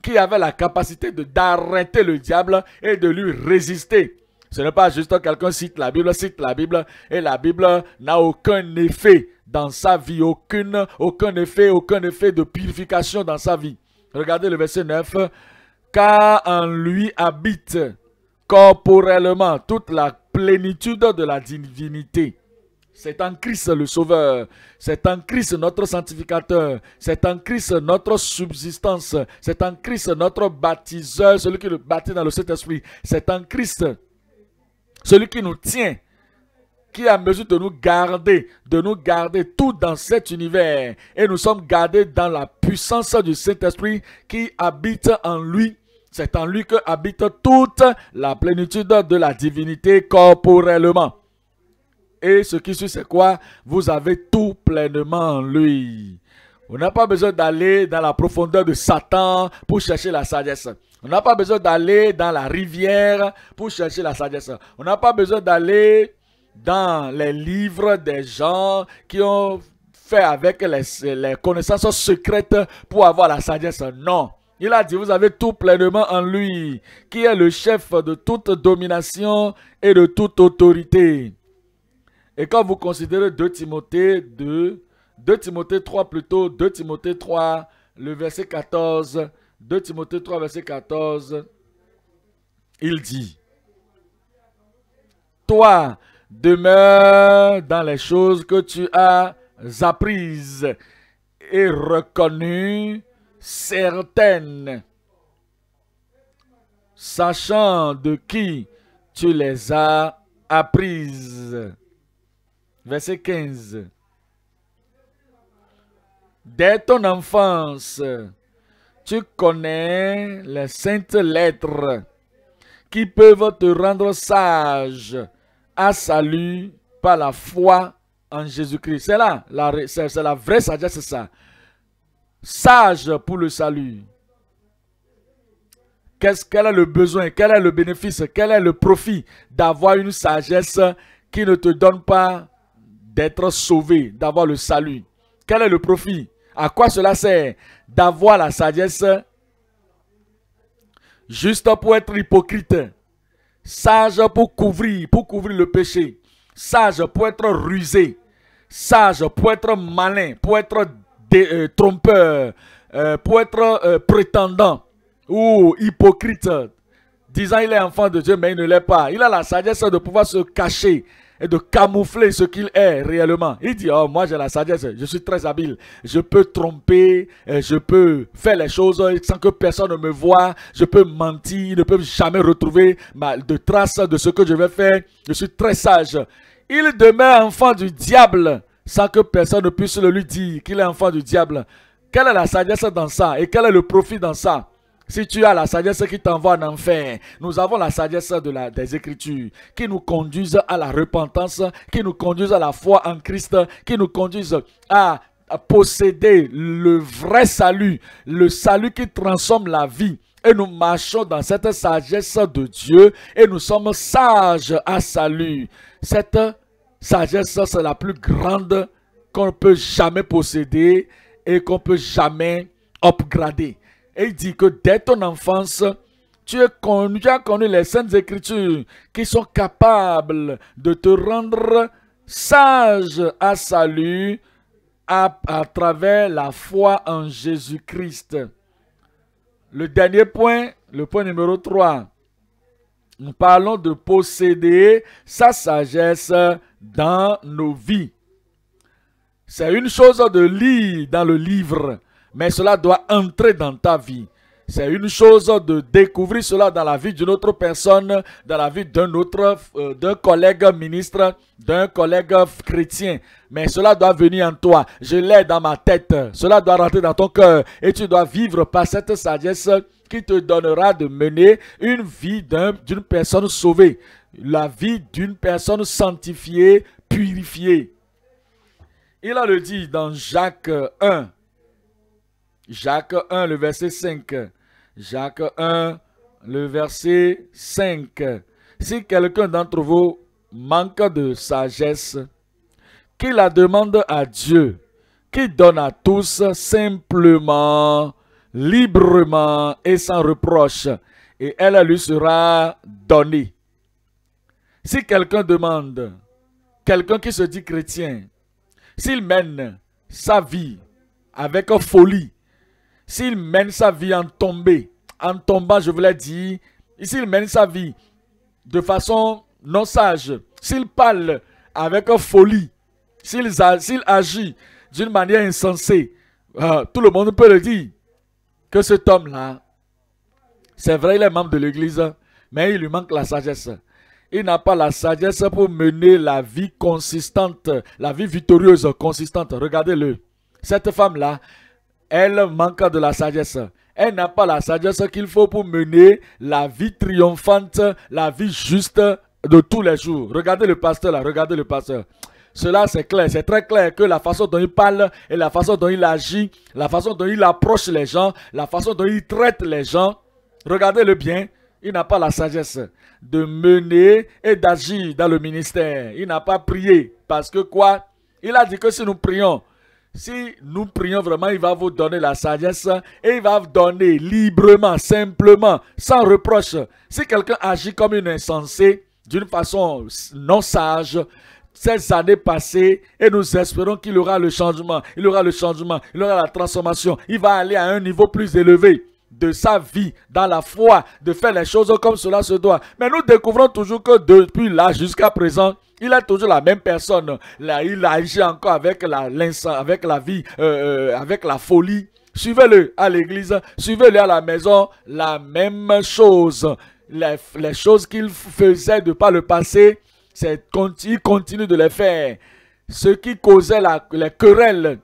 qui avait la capacité d'arrêter le diable et de lui résister. Ce n'est pas juste quelqu'un cite la Bible, cite la Bible, et la Bible n'a aucun effet dans sa vie, aucune, aucun effet, aucun effet de purification dans sa vie. Regardez le verset 9. Car en lui habite corporellement toute la plénitude de la divinité. C'est en Christ le Sauveur. C'est en Christ notre sanctificateur. C'est en Christ notre subsistance. C'est en Christ notre baptiseur, celui qui le bâtit dans le Saint-Esprit. C'est en Christ celui qui nous tient qui est à mesure de nous garder, de nous garder tout dans cet univers. Et nous sommes gardés dans la puissance du Saint-Esprit qui habite en lui. C'est en lui que habite toute la plénitude de la divinité corporellement. Et ce qui suit, c'est quoi Vous avez tout pleinement en lui. On n'a pas besoin d'aller dans la profondeur de Satan pour chercher la sagesse. On n'a pas besoin d'aller dans la rivière pour chercher la sagesse. On n'a pas besoin d'aller dans les livres des gens qui ont fait avec les, connaissances secrètes pour avoir la sagesse. Non. Il a dit, vous avez tout pleinement en lui, qui est le chef de toute domination et de toute autorité. Et quand vous considérez 2 Timothée 2, 2 Timothée 3 plutôt, 2 Timothée 3, le verset 14, 2 Timothée 3, verset 14, il dit, Toi, Demeure dans les choses que tu as apprises et reconnues certaines, sachant de qui tu les as apprises. Verset 15. Dès ton enfance, tu connais les saintes lettres qui peuvent te rendre sage à salut par la foi en Jésus-Christ. C'est là, la, c'est la vraie sagesse, c'est ça. Sage pour le salut. Qu'est-ce, quel est le besoin, quel est le bénéfice, quel est le profit d'avoir une sagesse qui ne te donne pas d'être sauvé, d'avoir le salut Quel est le profit À quoi cela sert d'avoir la sagesse juste pour être hypocrite sage pour couvrir, pour couvrir le péché, sage pour être rusé, sage pour être malin, pour être euh, trompeur, euh, pour être euh, prétendant ou hypocrite, disant il est enfant de Dieu mais il ne l'est pas. Il a la sagesse de pouvoir se cacher et de camoufler ce qu'il est réellement. Il dit, oh, moi j'ai la sagesse, je suis très habile, je peux tromper, euh, je peux faire les choses sans que personne ne me voie, je peux mentir, ils ne peuvent jamais retrouver de traces de ce que je vais faire, je suis très sage. Il demeure enfant du diable sans que personne ne puisse le lui dire qu'il est enfant du diable. Quelle est la sagesse dans ça et quel est le profit dans ça si tu as la sagesse qui t'envoie en enfer, nous avons la sagesse des Écritures qui nous conduisent à la repentance, qui nous conduisent à la foi en Christ, qui nous conduisent à posséder le vrai salut, le salut qui transforme la vie. Et nous marchons dans cette sagesse de Dieu et nous sommes sages à salut. Cette sagesse, c'est la plus grande qu'on ne peut jamais posséder et qu'on ne peut jamais upgrader. Et il dit que dès ton enfance, tu, as connu les saintes écritures qui sont capables de te rendre sage à salut à, à travers la foi en Jésus-Christ. Le dernier point, le point numéro 3. Nous parlons de posséder sa sagesse dans nos vies. C'est une chose de lire dans le livre, mais cela doit entrer dans ta vie. C'est une chose de découvrir cela dans la vie d'une autre personne, dans la vie d'un autre, euh, d'un collègue ministre, d'un collègue chrétien. Mais cela doit venir en toi. Je l'ai dans ma tête. Cela doit rentrer dans ton cœur. Et tu dois vivre par cette sagesse qui te donnera de mener une vie d'une personne sauvée. La vie d'une personne sanctifiée, purifiée. Il a le dit dans Jacques 1, Jacques 1, le verset 5. Jacques 1, le verset 5. Si quelqu'un d'entre vous manque de sagesse, qu'il la demande à Dieu, qui donne à tous simplement, librement et sans reproche, et elle lui sera donnée. Si quelqu'un demande, quelqu'un qui se dit chrétien, s'il mène sa vie avec folie, s'il mène sa vie en tombée, en tombant, je voulais dire, s'il mène sa vie de façon non sage, s'il parle avec folie, s'il agit d'une manière insensée, euh, tout le monde peut le dire que cet homme-là, c'est vrai, il est membre de l'Église, mais il lui manque la sagesse. Il n'a pas la sagesse pour mener la vie consistante, la vie victorieuse consistante. Regardez-le. Cette femme-là, elle manque de la sagesse. Elle n'a pas la sagesse qu'il faut pour mener la vie triomphante, la vie juste de tous les jours. Regardez le pasteur là, regardez le pasteur. Cela c'est clair, c'est très clair que la façon dont il parle et la façon dont il agit, la façon dont il approche les gens, la façon dont il traite les gens, regardez-le bien, il n'a pas la sagesse de mener et d'agir dans le ministère. Il n'a pas prié parce que quoi Il a dit que si nous prions, si nous prions vraiment, il va vous donner la sagesse et il va vous donner librement, simplement, sans reproche. Si quelqu'un agit comme une insensée, d'une façon non sage, ces années passées et nous espérons qu'il aura le changement, il aura le changement, il aura la transformation, il va aller à un niveau plus élevé de sa vie dans la foi, de faire les choses comme cela se doit. Mais nous découvrons toujours que depuis là jusqu'à présent, il est toujours la même personne. Là, il agit encore avec la, avec la vie, euh, euh, avec la folie. Suivez-le à l'église, suivez-le à la maison, la même chose. Les, les choses qu'il faisait de par le passé, il continue de les faire. Ce qui causait la, les querelles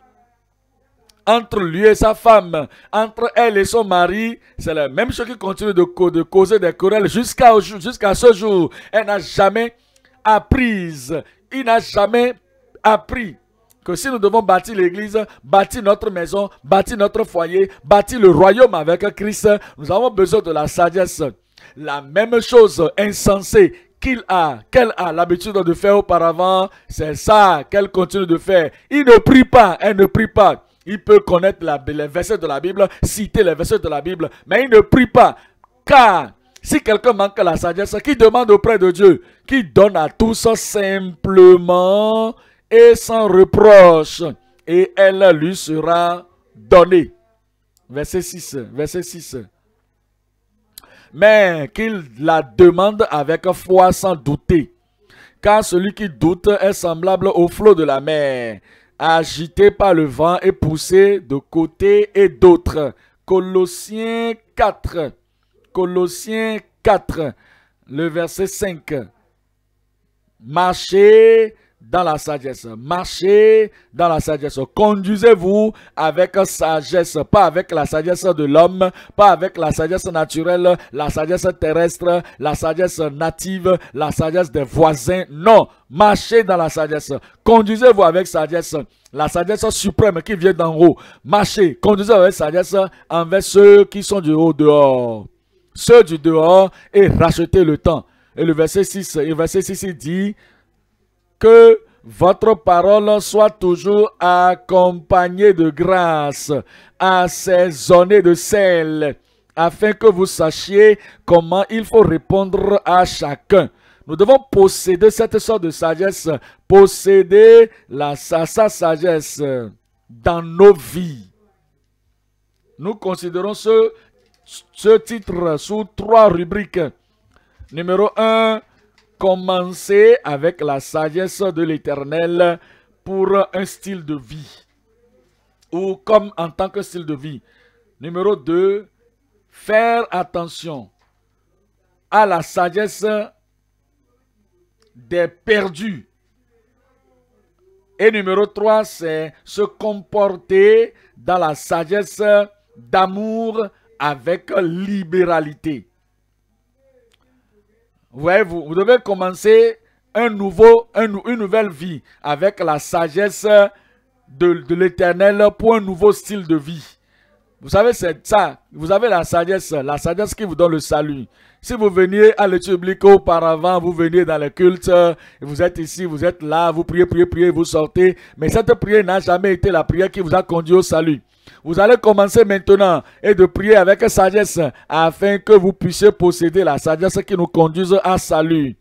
entre lui et sa femme, entre elle et son mari, c'est la même chose qui continue de, causer des querelles jusqu'à ce jour. Elle n'a jamais appris, il n'a jamais appris que si nous devons bâtir l'église, bâtir notre maison, bâtir notre foyer, bâtir le royaume avec Christ, nous avons besoin de la sagesse. La même chose insensée qu'il a, qu'elle a l'habitude de faire auparavant, c'est ça qu'elle continue de faire. Il ne prie pas, elle ne prie pas. Il peut connaître les versets de la Bible, citer les versets de la Bible, mais il ne prie pas. Car si quelqu'un manque la sagesse, qui demande auprès de Dieu, qui donne à tous simplement et sans reproche, et elle lui sera donnée. Verset 6, verset 6. Mais qu'il la demande avec foi sans douter, car celui qui doute est semblable au flot de la mer, agité par le vent et poussé de côté et d'autre. Colossiens 4, Colossiens 4, le verset 5. Marchez dans la sagesse. Marchez dans la sagesse. Conduisez-vous avec sagesse, pas avec la sagesse de l'homme, pas avec la sagesse naturelle, la sagesse terrestre, la sagesse native, la sagesse des voisins. Non, marchez dans la sagesse. Conduisez-vous avec sagesse, la sagesse suprême qui vient d'en haut. Marchez, conduisez-vous avec sagesse envers ceux qui sont du haut dehors. Ceux du dehors et rachetez le temps. Et le verset 6, et le verset 6 dit, que votre parole soit toujours accompagnée de grâce, assaisonnée de sel, afin que vous sachiez comment il faut répondre à chacun. Nous devons posséder cette sorte de sagesse, posséder la, sa, sagesse dans nos vies. Nous considérons ce, ce titre sous trois rubriques. Numéro 1, Commencer avec la sagesse de l'Éternel pour un style de vie. Ou comme en tant que style de vie. Numéro 2, faire attention à la sagesse des perdus. Et numéro 3, c'est se comporter dans la sagesse d'amour avec libéralité. Vous devez commencer un nouveau, une nouvelle vie avec la sagesse de, l'éternel pour un nouveau style de vie. Vous savez, c'est ça. Vous avez la sagesse, la sagesse qui vous donne le salut. Si vous veniez à l'étude publique auparavant, vous veniez dans le culte, vous êtes ici, vous êtes là, vous priez, priez, priez, vous sortez. Mais cette prière n'a jamais été la prière qui vous a conduit au salut. Vous allez commencer maintenant et de prier avec sagesse afin que vous puissiez posséder la sagesse qui nous conduise à salut.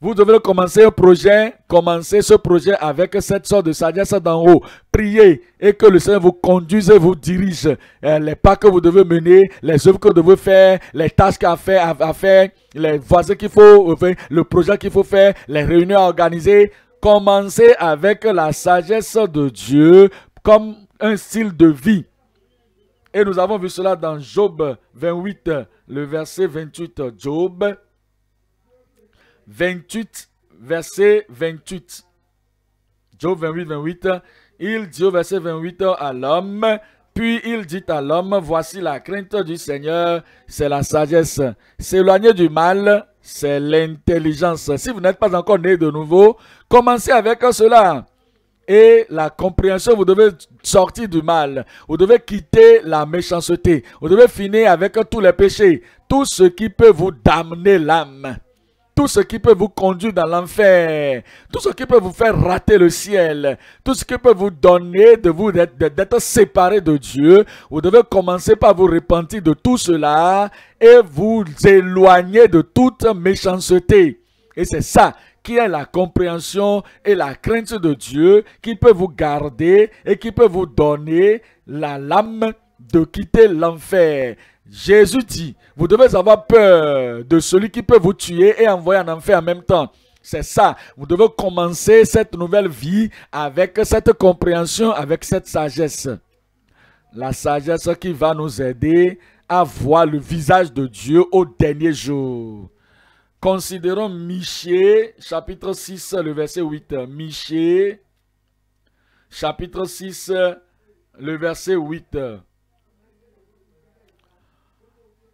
Vous devez commencer un projet, commencer ce projet avec cette sorte de sagesse d'en haut. Priez et que le Seigneur vous conduise vous dirige. Euh, les pas que vous devez mener, les œuvres que vous devez faire, les tâches à faire, faire les voisins qu'il faut, le projet qu'il faut faire, les réunions à organiser. Commencez avec la sagesse de Dieu comme un style de vie. Et nous avons vu cela dans Job 28, le verset 28. Job 28, verset 28. Job 28, 28. Il dit au verset 28 à l'homme, puis il dit à l'homme, voici la crainte du Seigneur, c'est la sagesse. S'éloigner du mal, c'est l'intelligence. Si vous n'êtes pas encore né de nouveau, commencez avec cela et la compréhension, vous devez sortir du mal, vous devez quitter la méchanceté, vous devez finir avec tous les péchés, tout ce qui peut vous damner l'âme, tout ce qui peut vous conduire dans l'enfer, tout ce qui peut vous faire rater le ciel, tout ce qui peut vous donner de vous d'être séparé de Dieu, vous devez commencer par vous repentir de tout cela et vous éloigner de toute méchanceté. Et c'est ça qui est la compréhension et la crainte de Dieu, qui peut vous garder et qui peut vous donner la lame de quitter l'enfer. Jésus dit, vous devez avoir peur de celui qui peut vous tuer et envoyer en enfer en même temps. C'est ça. Vous devez commencer cette nouvelle vie avec cette compréhension, avec cette sagesse. La sagesse qui va nous aider à voir le visage de Dieu au dernier jour. Considérons Michée, chapitre 6, le verset 8. Michée, chapitre 6, le verset 8.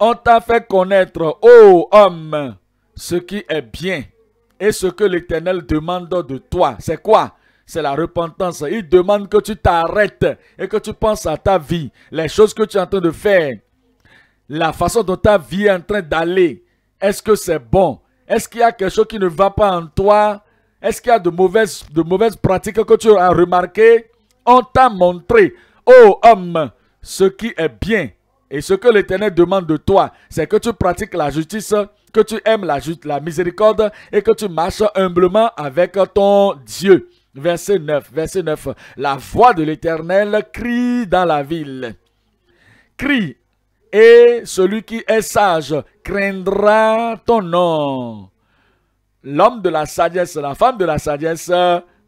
On t'a fait connaître, ô homme, ce qui est bien et ce que l'Éternel demande de toi. C'est quoi c'est la repentance. Il demande que tu t'arrêtes et que tu penses à ta vie, les choses que tu es en train de faire, la façon dont ta vie est en train d'aller, est-ce que c'est bon Est-ce qu'il y a quelque chose qui ne va pas en toi Est-ce qu'il y a de mauvaises, de mauvaises pratiques que tu as remarquées On t'a montré, ô oh, homme, ce qui est bien. Et ce que l'Éternel demande de toi, c'est que tu pratiques la justice, que tu aimes la, la miséricorde et que tu marches humblement avec ton Dieu. Verset 9, verset 9. La voix de l'Éternel crie dans la ville. Crie. Et celui qui est sage craindra ton nom. L'homme de la sagesse, la femme de la sagesse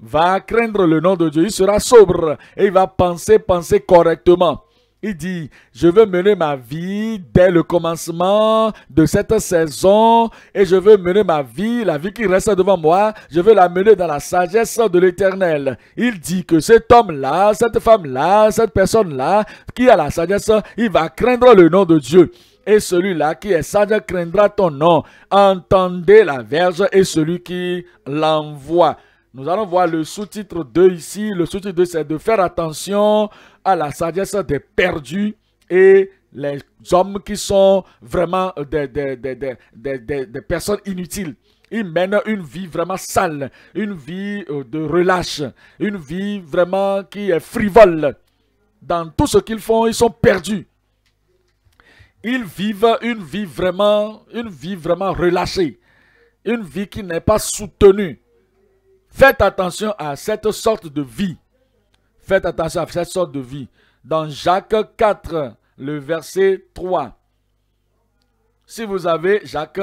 va craindre le nom de Dieu. Il sera sobre et il va penser, penser correctement. Il dit, je veux mener ma vie dès le commencement de cette saison et je veux mener ma vie, la vie qui reste devant moi, je veux la mener dans la sagesse de l'éternel. Il dit que cet homme-là, cette femme-là, cette personne-là qui a la sagesse, il va craindre le nom de Dieu et celui-là qui est sage craindra ton nom. Entendez la verge et celui qui l'envoie. Nous allons voir le sous-titre 2 ici. Le sous-titre 2, c'est de faire attention à la sagesse des perdus et les hommes qui sont vraiment des, des, des, des personnes inutiles. Ils mènent une vie vraiment sale, une vie euh, de relâche, une vie vraiment qui est frivole. Dans tout ce qu'ils font, ils sont perdus. Ils vivent une vie vraiment, une vie vraiment relâchée, une vie qui n'est pas soutenue. Faites attention à cette sorte de vie. Faites attention à cette sorte de vie. Dans Jacques 4, le verset 3. Si vous avez, Jacques,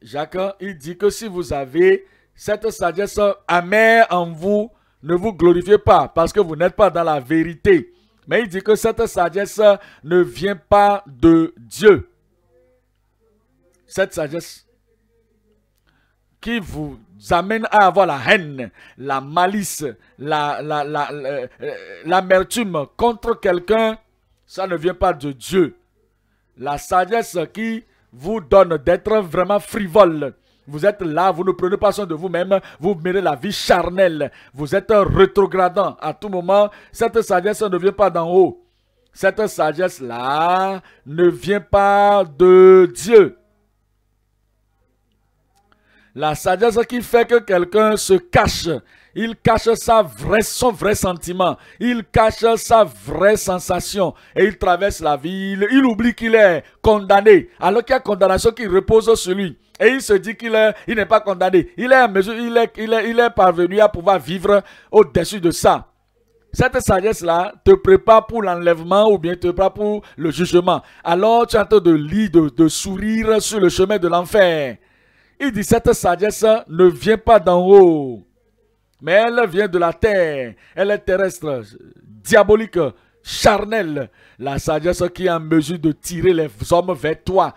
Jacques, il dit que si vous avez cette sagesse amère en vous, ne vous glorifiez pas parce que vous n'êtes pas dans la vérité. Mais il dit que cette sagesse ne vient pas de Dieu. Cette sagesse qui vous amène à avoir la haine, la malice, euh, l'amertume la, contre quelqu'un, ça ne vient pas de Dieu. La sagesse qui vous donne d'être vraiment frivole, vous êtes là, vous ne prenez pas soin de vous-même, vous menez la vie charnelle. Vous êtes un rétrogradant à tout moment. Cette sagesse ne vient pas d'en haut. Cette sagesse-là ne vient pas de Dieu. La sagesse qui fait que quelqu'un se cache. Il cache sa vraie, son vrai sentiment. Il cache sa vraie sensation. Et il traverse la ville. Il oublie qu'il est condamné. Alors qu'il y a condamnation qui repose sur lui et il se dit qu'il il n'est pas condamné. Il est, mesure, il est, il est, parvenu à pouvoir vivre au-dessus de ça. Cette sagesse-là te prépare pour l'enlèvement ou bien te prépare pour le jugement. Alors tu es en train de lire, de, de sourire sur le chemin de l'enfer. Il dit, cette sagesse ne vient pas d'en haut, mais elle vient de la terre. Elle est terrestre, diabolique, charnelle. La sagesse qui est en mesure de tirer les hommes vers toi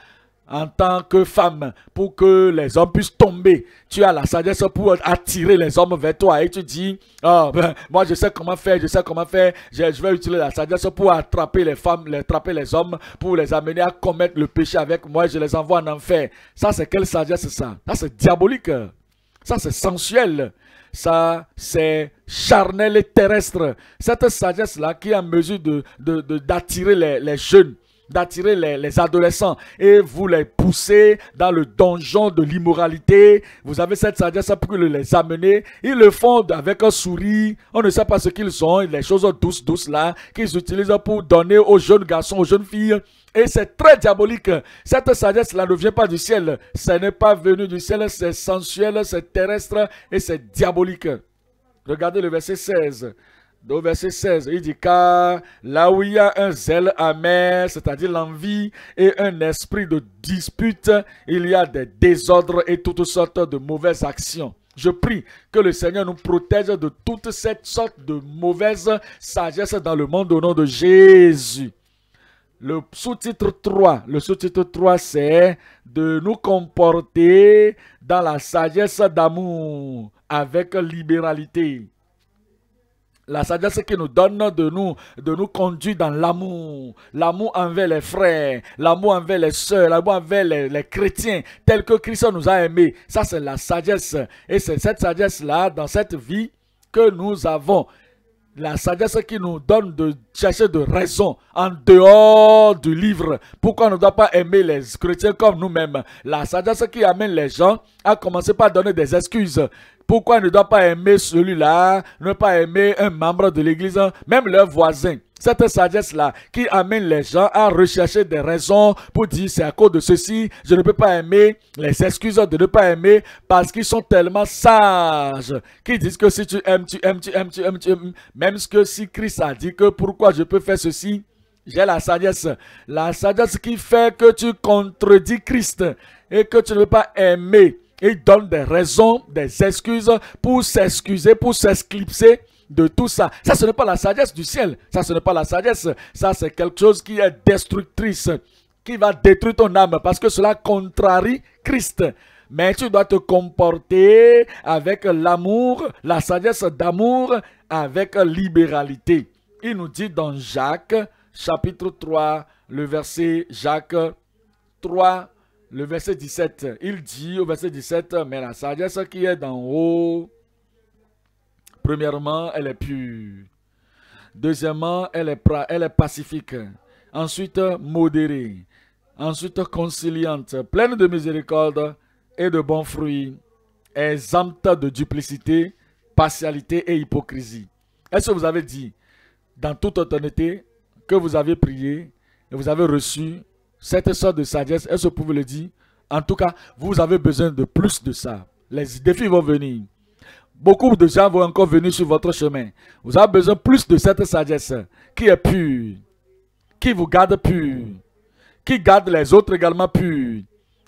en tant que femme pour que les hommes puissent tomber. Tu as la sagesse pour attirer les hommes vers toi. Et tu dis, ah, ben, moi je sais comment faire, je sais comment faire. Je, vais utiliser la sagesse pour attraper les femmes, les, attraper les hommes, pour les amener à commettre le péché avec moi. Je les envoie en enfer. Ça, c'est quelle sagesse ça Ça, c'est diabolique. Ça, c'est sensuel. Ça, c'est charnel et terrestre. Cette sagesse-là qui est en mesure d'attirer de, les jeunes d'attirer les, adolescents et vous les poussez dans le donjon de l'immoralité. Vous avez cette sagesse pour les amener. Ils le font avec un sourire. On ne sait pas ce qu'ils sont. Les choses douces, douces là, qu'ils utilisent pour donner aux jeunes garçons, aux jeunes filles. Et c'est très diabolique. Cette sagesse-là ne vient pas du ciel. Ce n'est pas venu du ciel. C'est sensuel, c'est terrestre et c'est diabolique. Regardez le verset 16. Au verset 16, il dit car là où il y a un zèle amer, c'est-à-dire l'envie et un esprit de dispute, il y a des désordres et toutes sortes de mauvaises actions. Je prie que le Seigneur nous protège de toute cette sorte de mauvaise sagesse dans le monde au nom de Jésus. Le sous-titre 3, le sous-titre 3 c'est de nous comporter dans la sagesse d'amour avec libéralité. La sagesse qui nous donne de nous, de nous conduire dans l'amour. L'amour envers les frères, l'amour envers les sœurs, l'amour envers les, chrétiens, tel que Christ nous a aimés. Ça, c'est la sagesse. Et c'est cette sagesse-là, dans cette vie, que nous avons. La sagesse qui nous donne de chercher de raison en dehors du livre. Pourquoi on ne doit pas aimer les chrétiens comme nous-mêmes La sagesse qui amène les gens à commencer par donner des excuses. Pourquoi ne doit pas aimer celui-là, ne pas aimer un membre de l'Église, même leur voisin cette sagesse-là qui amène les gens à rechercher des raisons pour dire c'est à cause de ceci, je ne peux pas aimer, les excuses de ne pas aimer parce qu'ils sont tellement sages Qui disent que si tu aimes, tu aimes, tu aimes, tu aimes, tu aimes. Même ce que si Christ a dit que pourquoi je peux faire ceci, j'ai la sagesse. La sagesse qui fait que tu contredis Christ et que tu ne peux pas aimer. Il donne des raisons, des excuses pour s'excuser, pour s'esclipser de tout ça. Ça, ce n'est pas la sagesse du ciel. Ça, ce n'est pas la sagesse. Ça, c'est quelque chose qui est destructrice, qui va détruire ton âme parce que cela contrarie Christ. Mais tu dois te comporter avec l'amour, la sagesse d'amour, avec libéralité. Il nous dit dans Jacques, chapitre 3, le verset Jacques 3, le verset 17, il dit au verset 17, mais la sagesse qui est d'en haut, premièrement, elle est pure. Deuxièmement, elle est, elle est pacifique. Ensuite, modérée. Ensuite, conciliante, pleine de miséricorde et de bons fruits, exempte de duplicité, partialité et hypocrisie. Est-ce que vous avez dit, dans toute honnêteté, que vous avez prié et vous avez reçu cette sorte de sagesse, est-ce que vous le dire En tout cas, vous avez besoin de plus de ça. Les défis vont venir. Beaucoup de gens vont encore venir sur votre chemin. Vous avez besoin plus de cette sagesse qui est pure, qui vous garde pure, qui garde les autres également purs.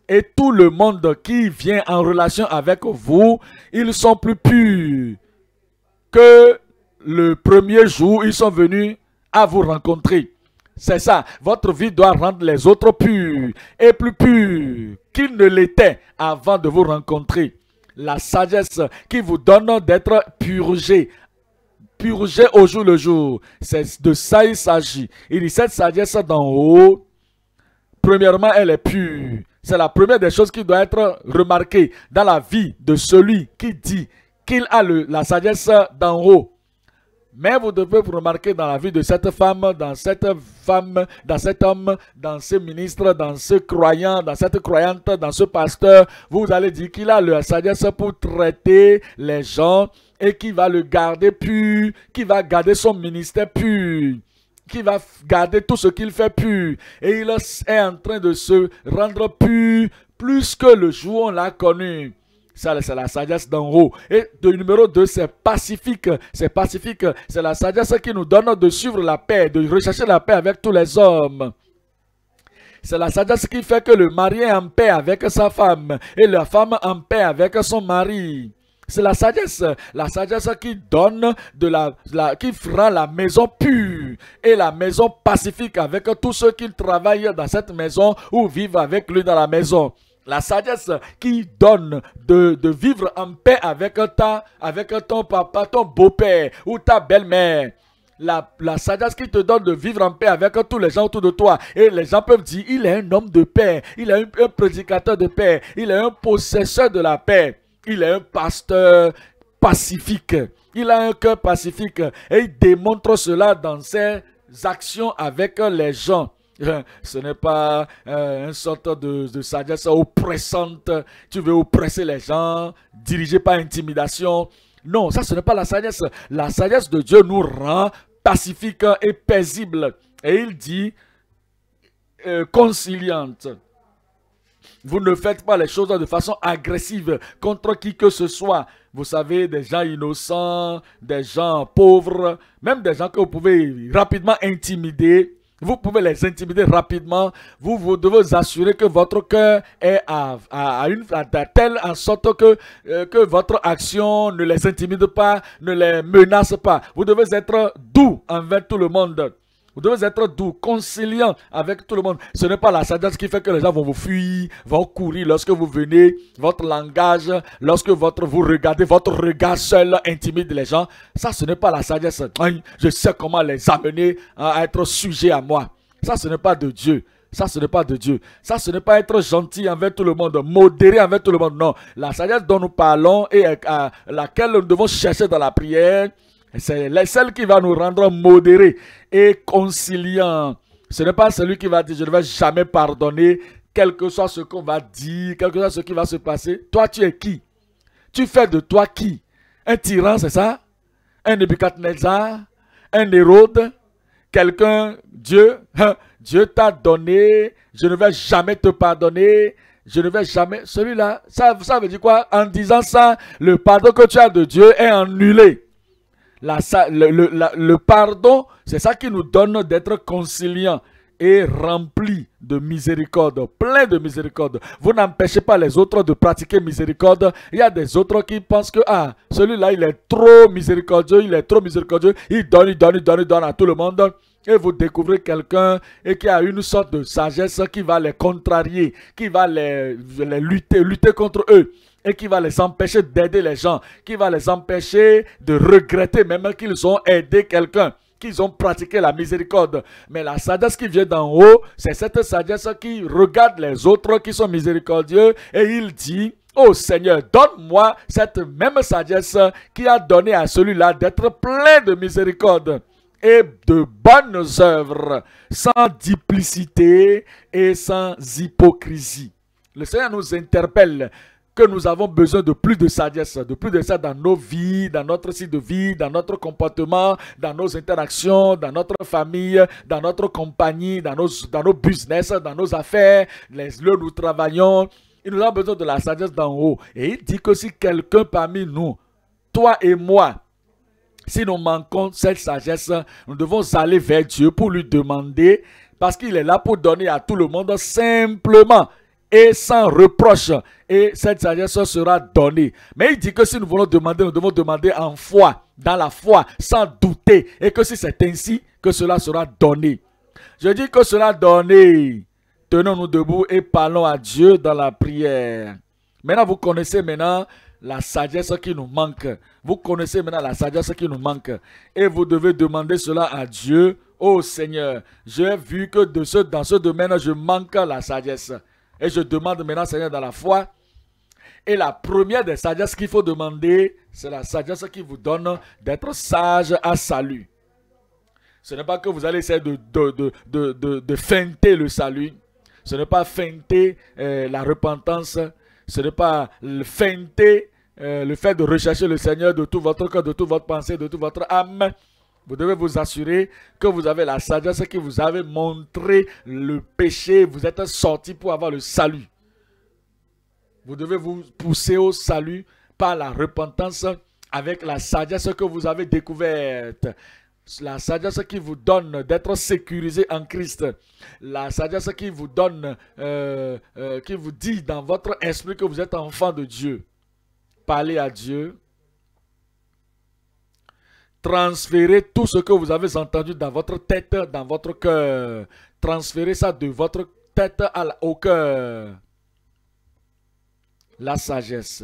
Et tout le monde qui vient en relation avec vous, ils sont plus purs que le premier jour ils sont venus à vous rencontrer. C'est ça. Votre vie doit rendre les autres purs et plus purs qu'ils ne l'étaient avant de vous rencontrer. La sagesse qui vous donne d'être purgé purgé au jour le jour. C'est de ça il s'agit. Il dit cette sagesse d'en haut, premièrement, elle est pure. C'est la première des choses qui doit être remarquée dans la vie de celui qui dit qu'il a le, la sagesse d'en haut. Mais vous devez vous remarquer dans la vie de cette femme, dans cette femme, dans cet homme, dans ce ministre, dans ce croyant, dans cette croyante, dans ce pasteur, vous allez dire qu'il a le sagesse pour traiter les gens et qu'il va le garder pur, qu'il va garder son ministère pur qu'il va garder tout ce qu'il fait pur. Et il est en train de se rendre pur plus que le jour où on l'a connu c'est la sagesse d'en haut. Et le numéro 2, c'est pacifique. C'est pacifique. C'est la sagesse qui nous donne de suivre la paix, de rechercher la paix avec tous les hommes. C'est la sagesse qui fait que le mari est en paix avec sa femme et la femme en paix avec son mari. C'est la sagesse, la sagesse qui donne de la, qui fera la maison pure et la maison pacifique avec tous ceux qui travaillent dans cette maison ou vivent avec lui dans la maison. La sagesse qui donne de, vivre en paix avec, ta, avec ton papa, ton beau-père ou ta belle-mère. La, sagesse qui te donne de vivre en paix avec tous les gens autour de toi. Et les gens peuvent dire, il est un homme de paix, il est un prédicateur de paix, il est un possesseur de la paix, il est un pasteur pacifique, il a un cœur pacifique. Et il démontre cela dans ses actions avec les gens. Hein, ce n'est pas euh, un une sorte de, sagesse oppressante. Tu veux oppresser les gens, diriger par intimidation. Non, ça ce n'est pas la sagesse. La sagesse de Dieu nous rend pacifique et paisible. Et il dit euh, conciliante. Vous ne faites pas les choses de façon agressive contre qui que ce soit. Vous savez, des gens innocents, des gens pauvres, même des gens que vous pouvez rapidement intimider. Vous pouvez les intimider rapidement. Vous, vous devez assurer que votre cœur est à, une telle en sorte que, euh, que votre action ne les intimide pas, ne les menace pas. Vous devez être doux envers tout le monde. Vous devez être doux, conciliant avec tout le monde. Ce n'est pas la sagesse qui fait que les gens vont vous fuir, vont courir lorsque vous venez. Votre langage, lorsque votre, vous regardez, votre regard seul intimide les gens. Ça, ce n'est pas la sagesse. Hein, je sais comment les amener à être sujets à moi. Ça, ce n'est pas de Dieu. Ça, ce n'est pas de Dieu. Ça, ce n'est pas être gentil avec tout le monde, modéré avec tout le monde. Non. La sagesse dont nous parlons et à laquelle nous devons chercher dans la prière, c'est celle qui va nous rendre modérés et conciliants. Ce n'est pas celui qui va dire, je ne vais jamais pardonner, quel que soit ce qu'on va dire, quel que soit ce qui va se passer. Toi, tu es qui Tu fais de toi qui Un tyran, c'est ça Un Nebuchadnezzar Un Hérode Quelqu'un, Dieu hein? Dieu t'a donné, je ne vais jamais te pardonner, je ne vais jamais... Celui-là, ça, ça veut dire quoi En disant ça, le pardon que tu as de Dieu est annulé. La, le, le, pardon, c'est ça qui nous donne d'être conciliants et remplis de miséricorde, plein de miséricorde. Vous n'empêchez pas les autres de pratiquer miséricorde. Il y a des autres qui pensent que ah, celui-là, il est trop miséricordieux, il est trop miséricordieux, il donne, il donne, il donne, il donne à tout le monde et vous découvrez quelqu'un et qui a une sorte de sagesse qui va les contrarier, qui va les, les lutter, lutter contre eux et qui va les empêcher d'aider les gens, qui va les empêcher de regretter même qu'ils ont aidé quelqu'un qu'ils ont pratiqué la miséricorde. Mais la sagesse qui vient d'en haut, c'est cette sagesse qui regarde les autres qui sont miséricordieux et il dit, oh Seigneur, donne-moi cette même sagesse qui a donné à celui-là d'être plein de miséricorde et de bonnes œuvres, sans duplicité et sans hypocrisie. Le Seigneur nous interpelle que nous avons besoin de plus de sagesse, de plus de ça dans nos vies, dans notre site de vie, dans notre comportement, dans nos interactions, dans notre famille, dans notre compagnie, dans nos, dans nos business, dans nos affaires, les lieux où nous travaillons. Il nous a besoin de la sagesse d'en haut. Et il dit que si quelqu'un parmi nous, toi et moi, si nous manquons cette sagesse, nous devons aller vers Dieu pour lui demander, parce qu'il est là pour donner à tout le monde simplement et sans reproche, et cette sagesse sera donnée. Mais il dit que si nous voulons demander, nous devons demander en foi, dans la foi, sans douter, et que si c'est ainsi, que cela sera donné. Je dis que cela donné. Tenons-nous debout et parlons à Dieu dans la prière. Maintenant, vous connaissez maintenant la sagesse qui nous manque. Vous connaissez maintenant la sagesse qui nous manque. Et vous devez demander cela à Dieu. Ô Seigneur, j'ai vu que de ce, dans ce domaine, je manque la sagesse. Et je demande maintenant, Seigneur, dans la foi. Et la première des sagesses qu'il faut demander, c'est la sagesse qui vous donne d'être sage à salut. Ce n'est pas que vous allez essayer de, de, de, de, de feinter le salut. Ce n'est pas feinter euh, la repentance. Ce n'est pas feinter euh, le fait de rechercher le Seigneur de tout votre cœur, de toute votre pensée, de toute votre âme. Vous devez vous assurer que vous avez la sagesse, que vous avez montré le péché, vous êtes sorti pour avoir le salut. Vous devez vous pousser au salut par la repentance avec la sagesse que vous avez découverte. La sagesse qui vous donne d'être sécurisé en Christ. La sagesse qui vous donne, euh, euh, qui vous dit dans votre esprit que vous êtes enfant de Dieu. Parlez à Dieu, transférez tout ce que vous avez entendu dans votre tête, dans votre cœur. Transférez ça de votre tête au cœur. La sagesse.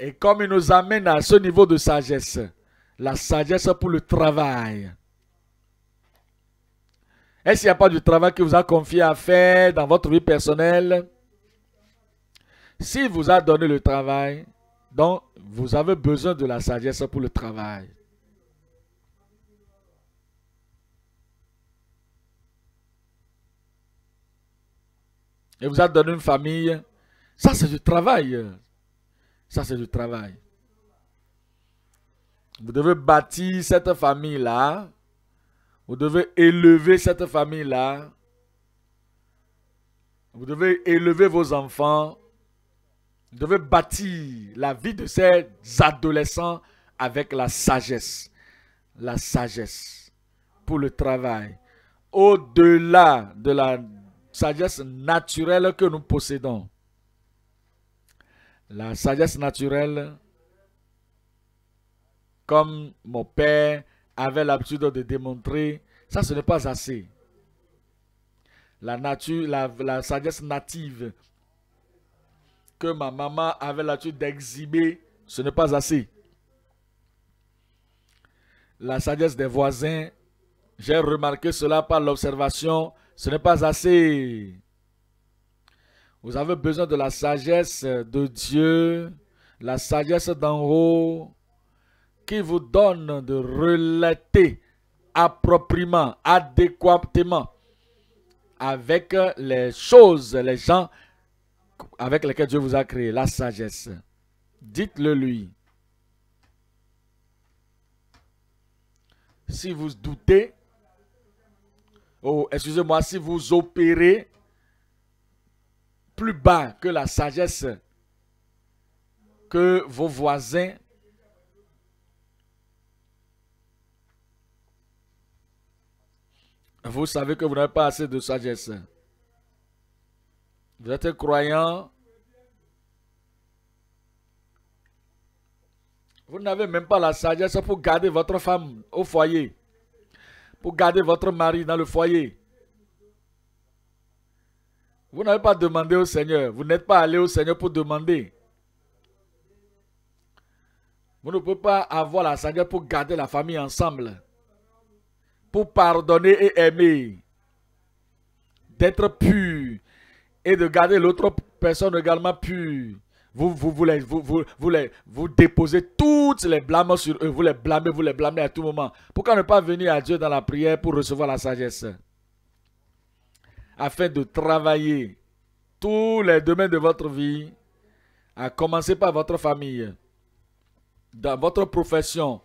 Et comme il nous amène à ce niveau de sagesse, la sagesse pour le travail. Est-ce qu'il n'y a pas du travail qui vous a confié à faire dans votre vie personnelle s'il vous a donné le travail, donc vous avez besoin de la sagesse pour le travail. Et vous a donné une famille. Ça, c'est du travail. Ça, c'est du travail. Vous devez bâtir cette famille-là. Vous devez élever cette famille-là. Vous devez élever vos enfants devait bâtir la vie de ces adolescents avec la sagesse. La sagesse pour le travail. Au-delà de la sagesse naturelle que nous possédons. La sagesse naturelle, comme mon père avait l'habitude de démontrer, ça ce n'est pas assez. La nature, la, la sagesse native que ma maman avait l'habitude d'exhiber, ce n'est pas assez. La sagesse des voisins, j'ai remarqué cela par l'observation, ce n'est pas assez. Vous avez besoin de la sagesse de Dieu, la sagesse d'en haut, qui vous donne de relater appropriément, adéquatement avec les choses, les gens, avec lequel Dieu vous a créé, la sagesse. Dites-le lui. Si vous doutez, oh, excusez-moi, si vous opérez plus bas que la sagesse que vos voisins, vous savez que vous n'avez pas assez de sagesse. Vous êtes croyant. Vous n'avez même pas la sagesse pour garder votre femme au foyer, pour garder votre mari dans le foyer. Vous n'avez pas demandé au Seigneur. Vous n'êtes pas allé au Seigneur pour demander. Vous ne pouvez pas avoir la sagesse pour garder la famille ensemble, pour pardonner et aimer, d'être pur, et de garder l'autre personne également pure. Vous, vous, vous, vous, vous, vous, déposez toutes les blâmes sur eux, vous les blâmez, vous les blâmez à tout moment. Pourquoi ne pas venir à Dieu dans la prière pour recevoir la sagesse Afin de travailler tous les domaines de votre vie, à commencer par votre famille, dans votre profession,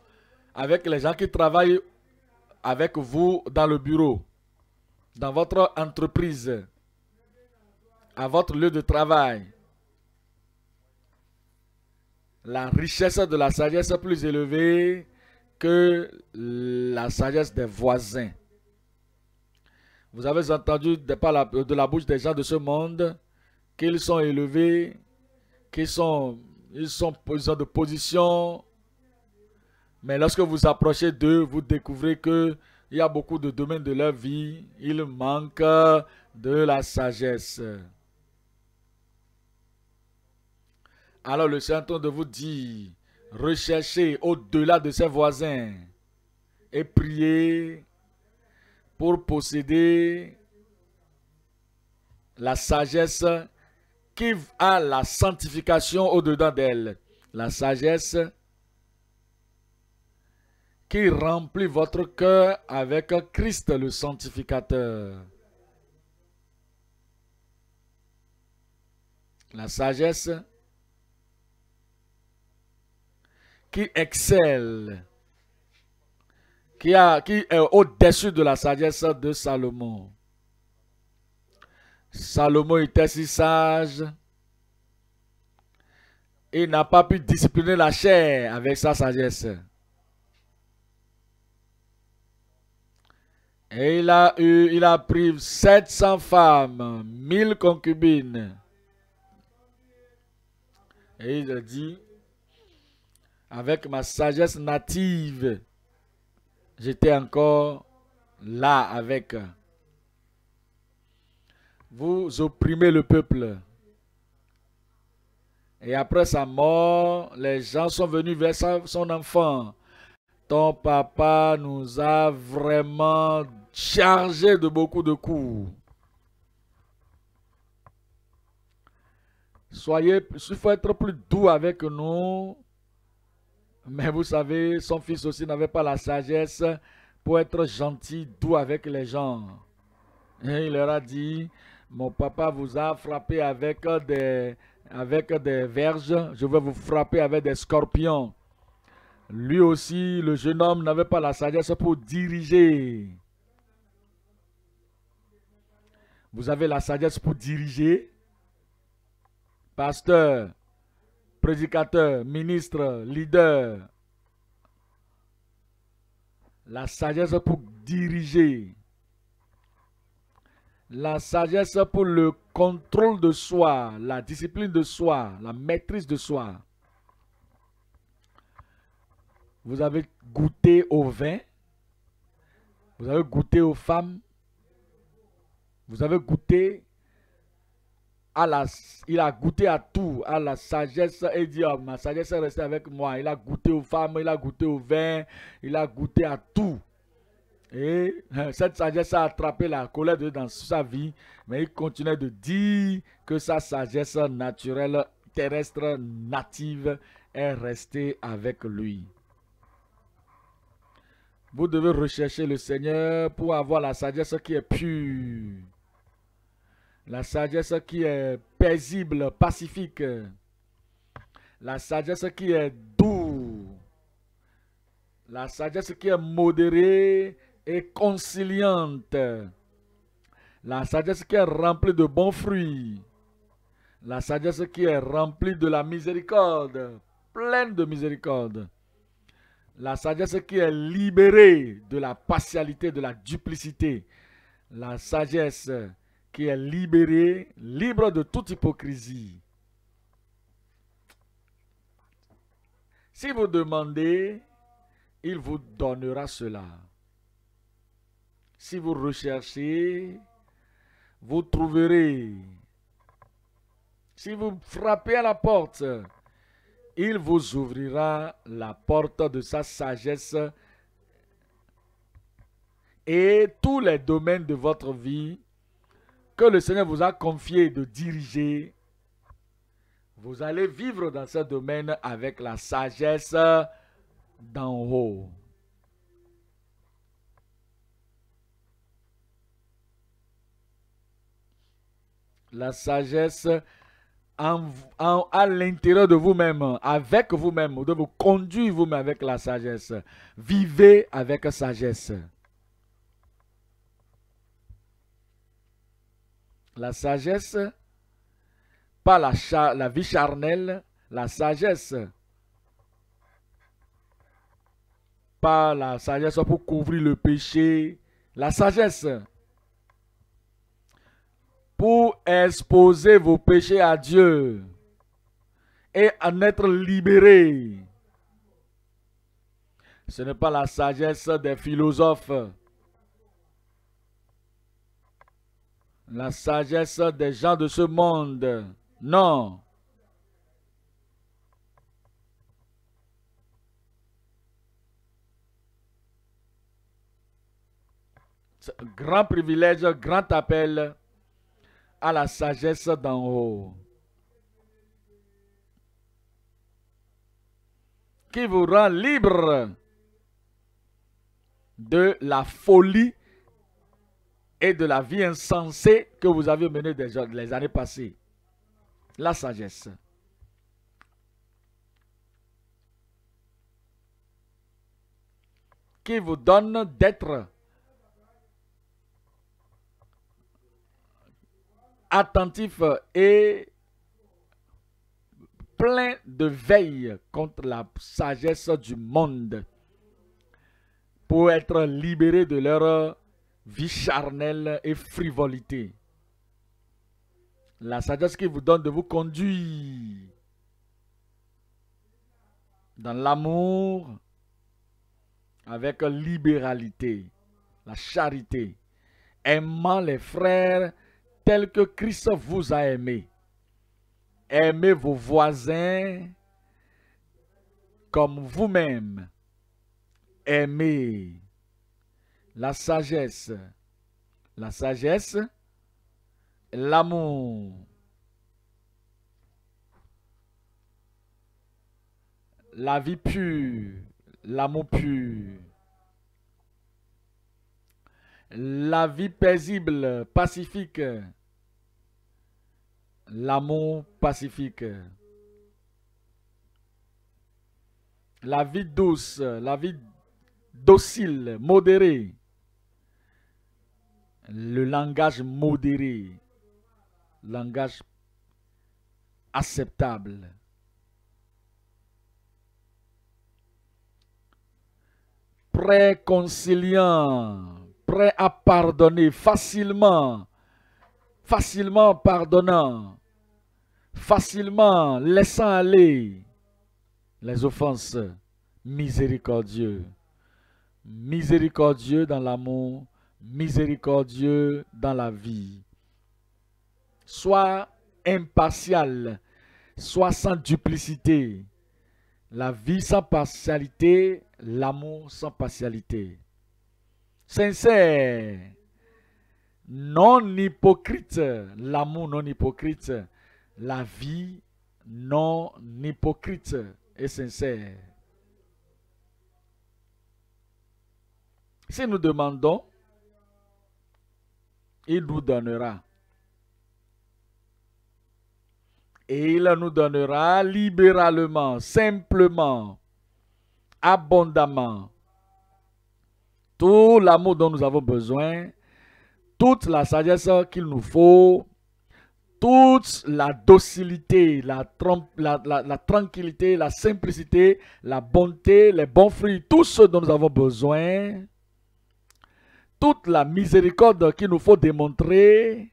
avec les gens qui travaillent avec vous dans le bureau, dans votre entreprise, à votre lieu de travail. La richesse de la sagesse est plus élevée que la sagesse des voisins. Vous avez entendu de la bouche des gens de ce monde qu'ils sont élevés, qu'ils sont, ils sont, posés de position. Mais lorsque vous approchez d'eux, vous découvrez que il y a beaucoup de domaines de leur vie, il manque de la sagesse. Alors le saint de vous dit, recherchez au-delà de ses voisins et priez pour posséder la sagesse qui a la sanctification au-dedans d'elle. La sagesse qui remplit votre cœur avec Christ le sanctificateur. La sagesse qui excelle, qui, est au-dessus de la sagesse de Salomon. Salomon était si sage. Il n'a pas pu discipliner la chair avec sa sagesse. Et il a eu, il a pris 700 femmes, 1000 concubines. Et il a dit, avec ma sagesse native, j'étais encore là avec. Vous opprimez le peuple. Et après sa mort, les gens sont venus vers son enfant. Ton papa nous a vraiment chargé de beaucoup de coups. Soyez, il faut être plus doux avec nous mais vous savez, son fils aussi n'avait pas la sagesse pour être gentil, doux avec les gens. il leur a dit, mon papa vous a frappé avec des, avec des verges, je vais vous frapper avec des scorpions. Lui aussi, le jeune homme n'avait pas la sagesse pour diriger. Vous avez la sagesse pour diriger Pasteur, prédicateur, ministre, leader, la sagesse pour diriger, la sagesse pour le contrôle de soi, la discipline de soi, la maîtrise de soi. Vous avez goûté au vin, vous avez goûté aux femmes, vous avez goûté il a goûté à tout, à la sagesse et dit, ah, ma sagesse est restée avec moi. Il a goûté aux femmes, il a goûté au vin, il a goûté à tout. Et hein, cette sagesse a attrapé la colère de dans sa vie, mais il continuait de dire que sa sagesse naturelle, terrestre, native, est restée avec lui. Vous devez rechercher le Seigneur pour avoir la sagesse qui est pure. La sagesse qui est paisible, pacifique. La sagesse qui est douce. La sagesse qui est modérée et conciliante. La sagesse qui est remplie de bons fruits. La sagesse qui est remplie de la miséricorde, pleine de miséricorde. La sagesse qui est libérée de la partialité, de la duplicité. La sagesse qui est libéré, libre de toute hypocrisie. Si vous demandez, il vous donnera cela. Si vous recherchez, vous trouverez. Si vous frappez à la porte, il vous ouvrira la porte de sa sagesse et tous les domaines de votre vie que le Seigneur vous a confié de diriger, vous allez vivre dans ce domaine avec la sagesse d'en haut. La sagesse à l'intérieur de vous-même, avec vous-même, de vous conduire vous-même avec la sagesse. Vivez avec sagesse. la sagesse, pas la, vie charnelle, la sagesse. Pas la sagesse pour couvrir le péché, la sagesse. Pour exposer vos péchés à Dieu et en être libéré. Ce n'est pas la sagesse des philosophes la sagesse des gens de ce monde. Non. Grand privilège, grand appel à la sagesse d'en haut. Qui vous rend libre de la folie et de la vie insensée que vous avez menée les années passées. La sagesse. Qui vous donne d'être attentif et plein de veille contre la sagesse du monde pour être libéré de leur vie charnelle et frivolité. La sagesse qui vous donne de vous conduire dans l'amour avec libéralité, la charité, aimant les frères tels que Christ vous a aimés. Aimez vos voisins comme vous-même. Aimez la sagesse, la sagesse, l'amour. La vie pure, l'amour pur. La vie paisible, pacifique. L'amour pacifique. La vie douce, la vie docile, modérée le langage modéré, langage acceptable. Préconciliant, prêt à pardonner facilement, facilement pardonnant, facilement laissant aller les offenses, miséricordieux, miséricordieux dans l'amour miséricordieux dans la vie. Sois impartial, soit sans duplicité. La vie sans partialité, l'amour sans partialité. Sincère, non hypocrite, l'amour non hypocrite, la vie non hypocrite et sincère. Si nous demandons il nous donnera. Et il nous donnera libéralement, simplement, abondamment, tout l'amour dont nous avons besoin, toute la sagesse qu'il nous faut, toute la docilité, la, tranquillité, la simplicité, la bonté, les bons fruits, tout ce dont nous avons besoin toute la miséricorde qu'il nous faut démontrer,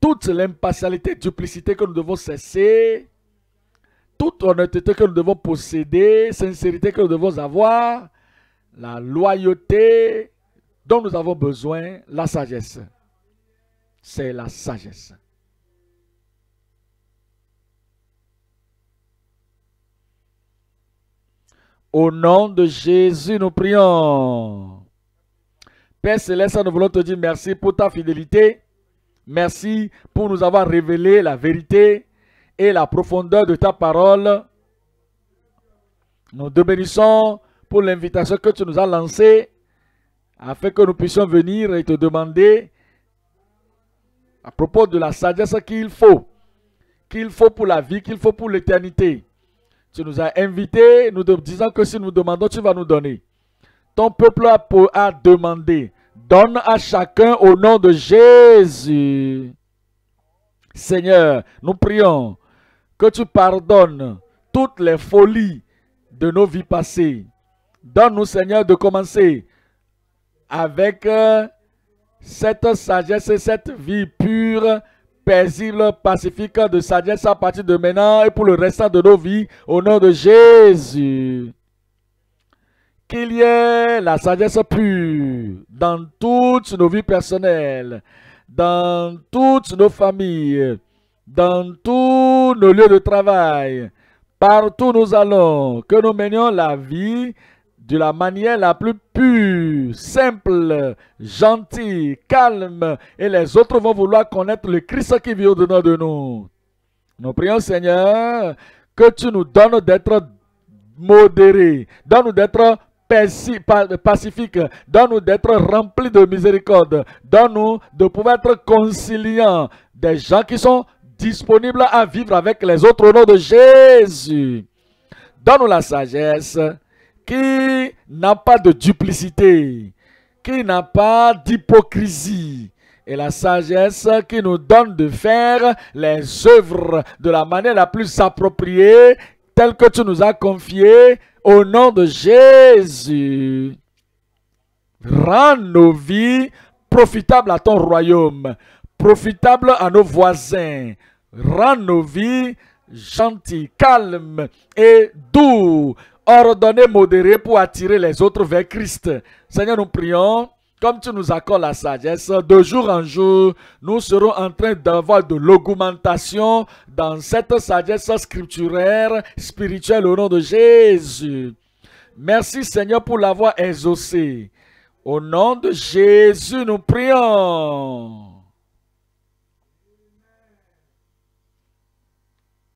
toute l'impartialité, duplicité que nous devons cesser, toute honnêteté que nous devons posséder, sincérité que nous devons avoir, la loyauté dont nous avons besoin, la sagesse. C'est la sagesse. Au nom de Jésus, nous prions. Père Céleste, nous voulons te dire merci pour ta fidélité. Merci pour nous avoir révélé la vérité et la profondeur de ta parole. Nous te bénissons pour l'invitation que tu nous as lancée afin que nous puissions venir et te demander à propos de la sagesse qu'il faut, qu'il faut pour la vie, qu'il faut pour l'éternité. Tu nous as invités, nous te disons que si nous demandons, tu vas nous donner ton peuple a demandé. Donne à chacun au nom de Jésus. Seigneur, nous prions que tu pardonnes toutes les folies de nos vies passées. Donne-nous, Seigneur, de commencer avec euh, cette sagesse et cette vie pure, paisible, pacifique de sagesse à partir de maintenant et pour le restant de nos vies, au nom de Jésus qu'il y ait la sagesse pure dans toutes nos vies personnelles, dans toutes nos familles, dans tous nos lieux de travail, partout où nous allons, que nous menions la vie de la manière la plus pure, simple, gentille, calme, et les autres vont vouloir connaître le Christ qui vit au-dedans de nous. Nous prions Seigneur que tu nous donnes d'être modérés, donne-nous d'être pacifique. Donne-nous d'être remplis de miséricorde. Donne-nous de pouvoir être conciliants. Des gens qui sont disponibles à vivre avec les autres au nom de Jésus. Donne-nous la sagesse qui n'a pas de duplicité, qui n'a pas d'hypocrisie. Et la sagesse qui nous donne de faire les œuvres de la manière la plus appropriée, telle que tu nous as confiée, au nom de Jésus, rends nos vies profitables à ton royaume, profitables à nos voisins. Rends nos vies gentilles, calmes et doux, ordonnées, modérées pour attirer les autres vers Christ. Seigneur, nous prions comme tu nous accordes la sagesse, de jour en jour, nous serons en train d'avoir de l'augmentation dans cette sagesse scripturaire, spirituelle au nom de Jésus. Merci Seigneur pour l'avoir exaucé. Au nom de Jésus, nous prions.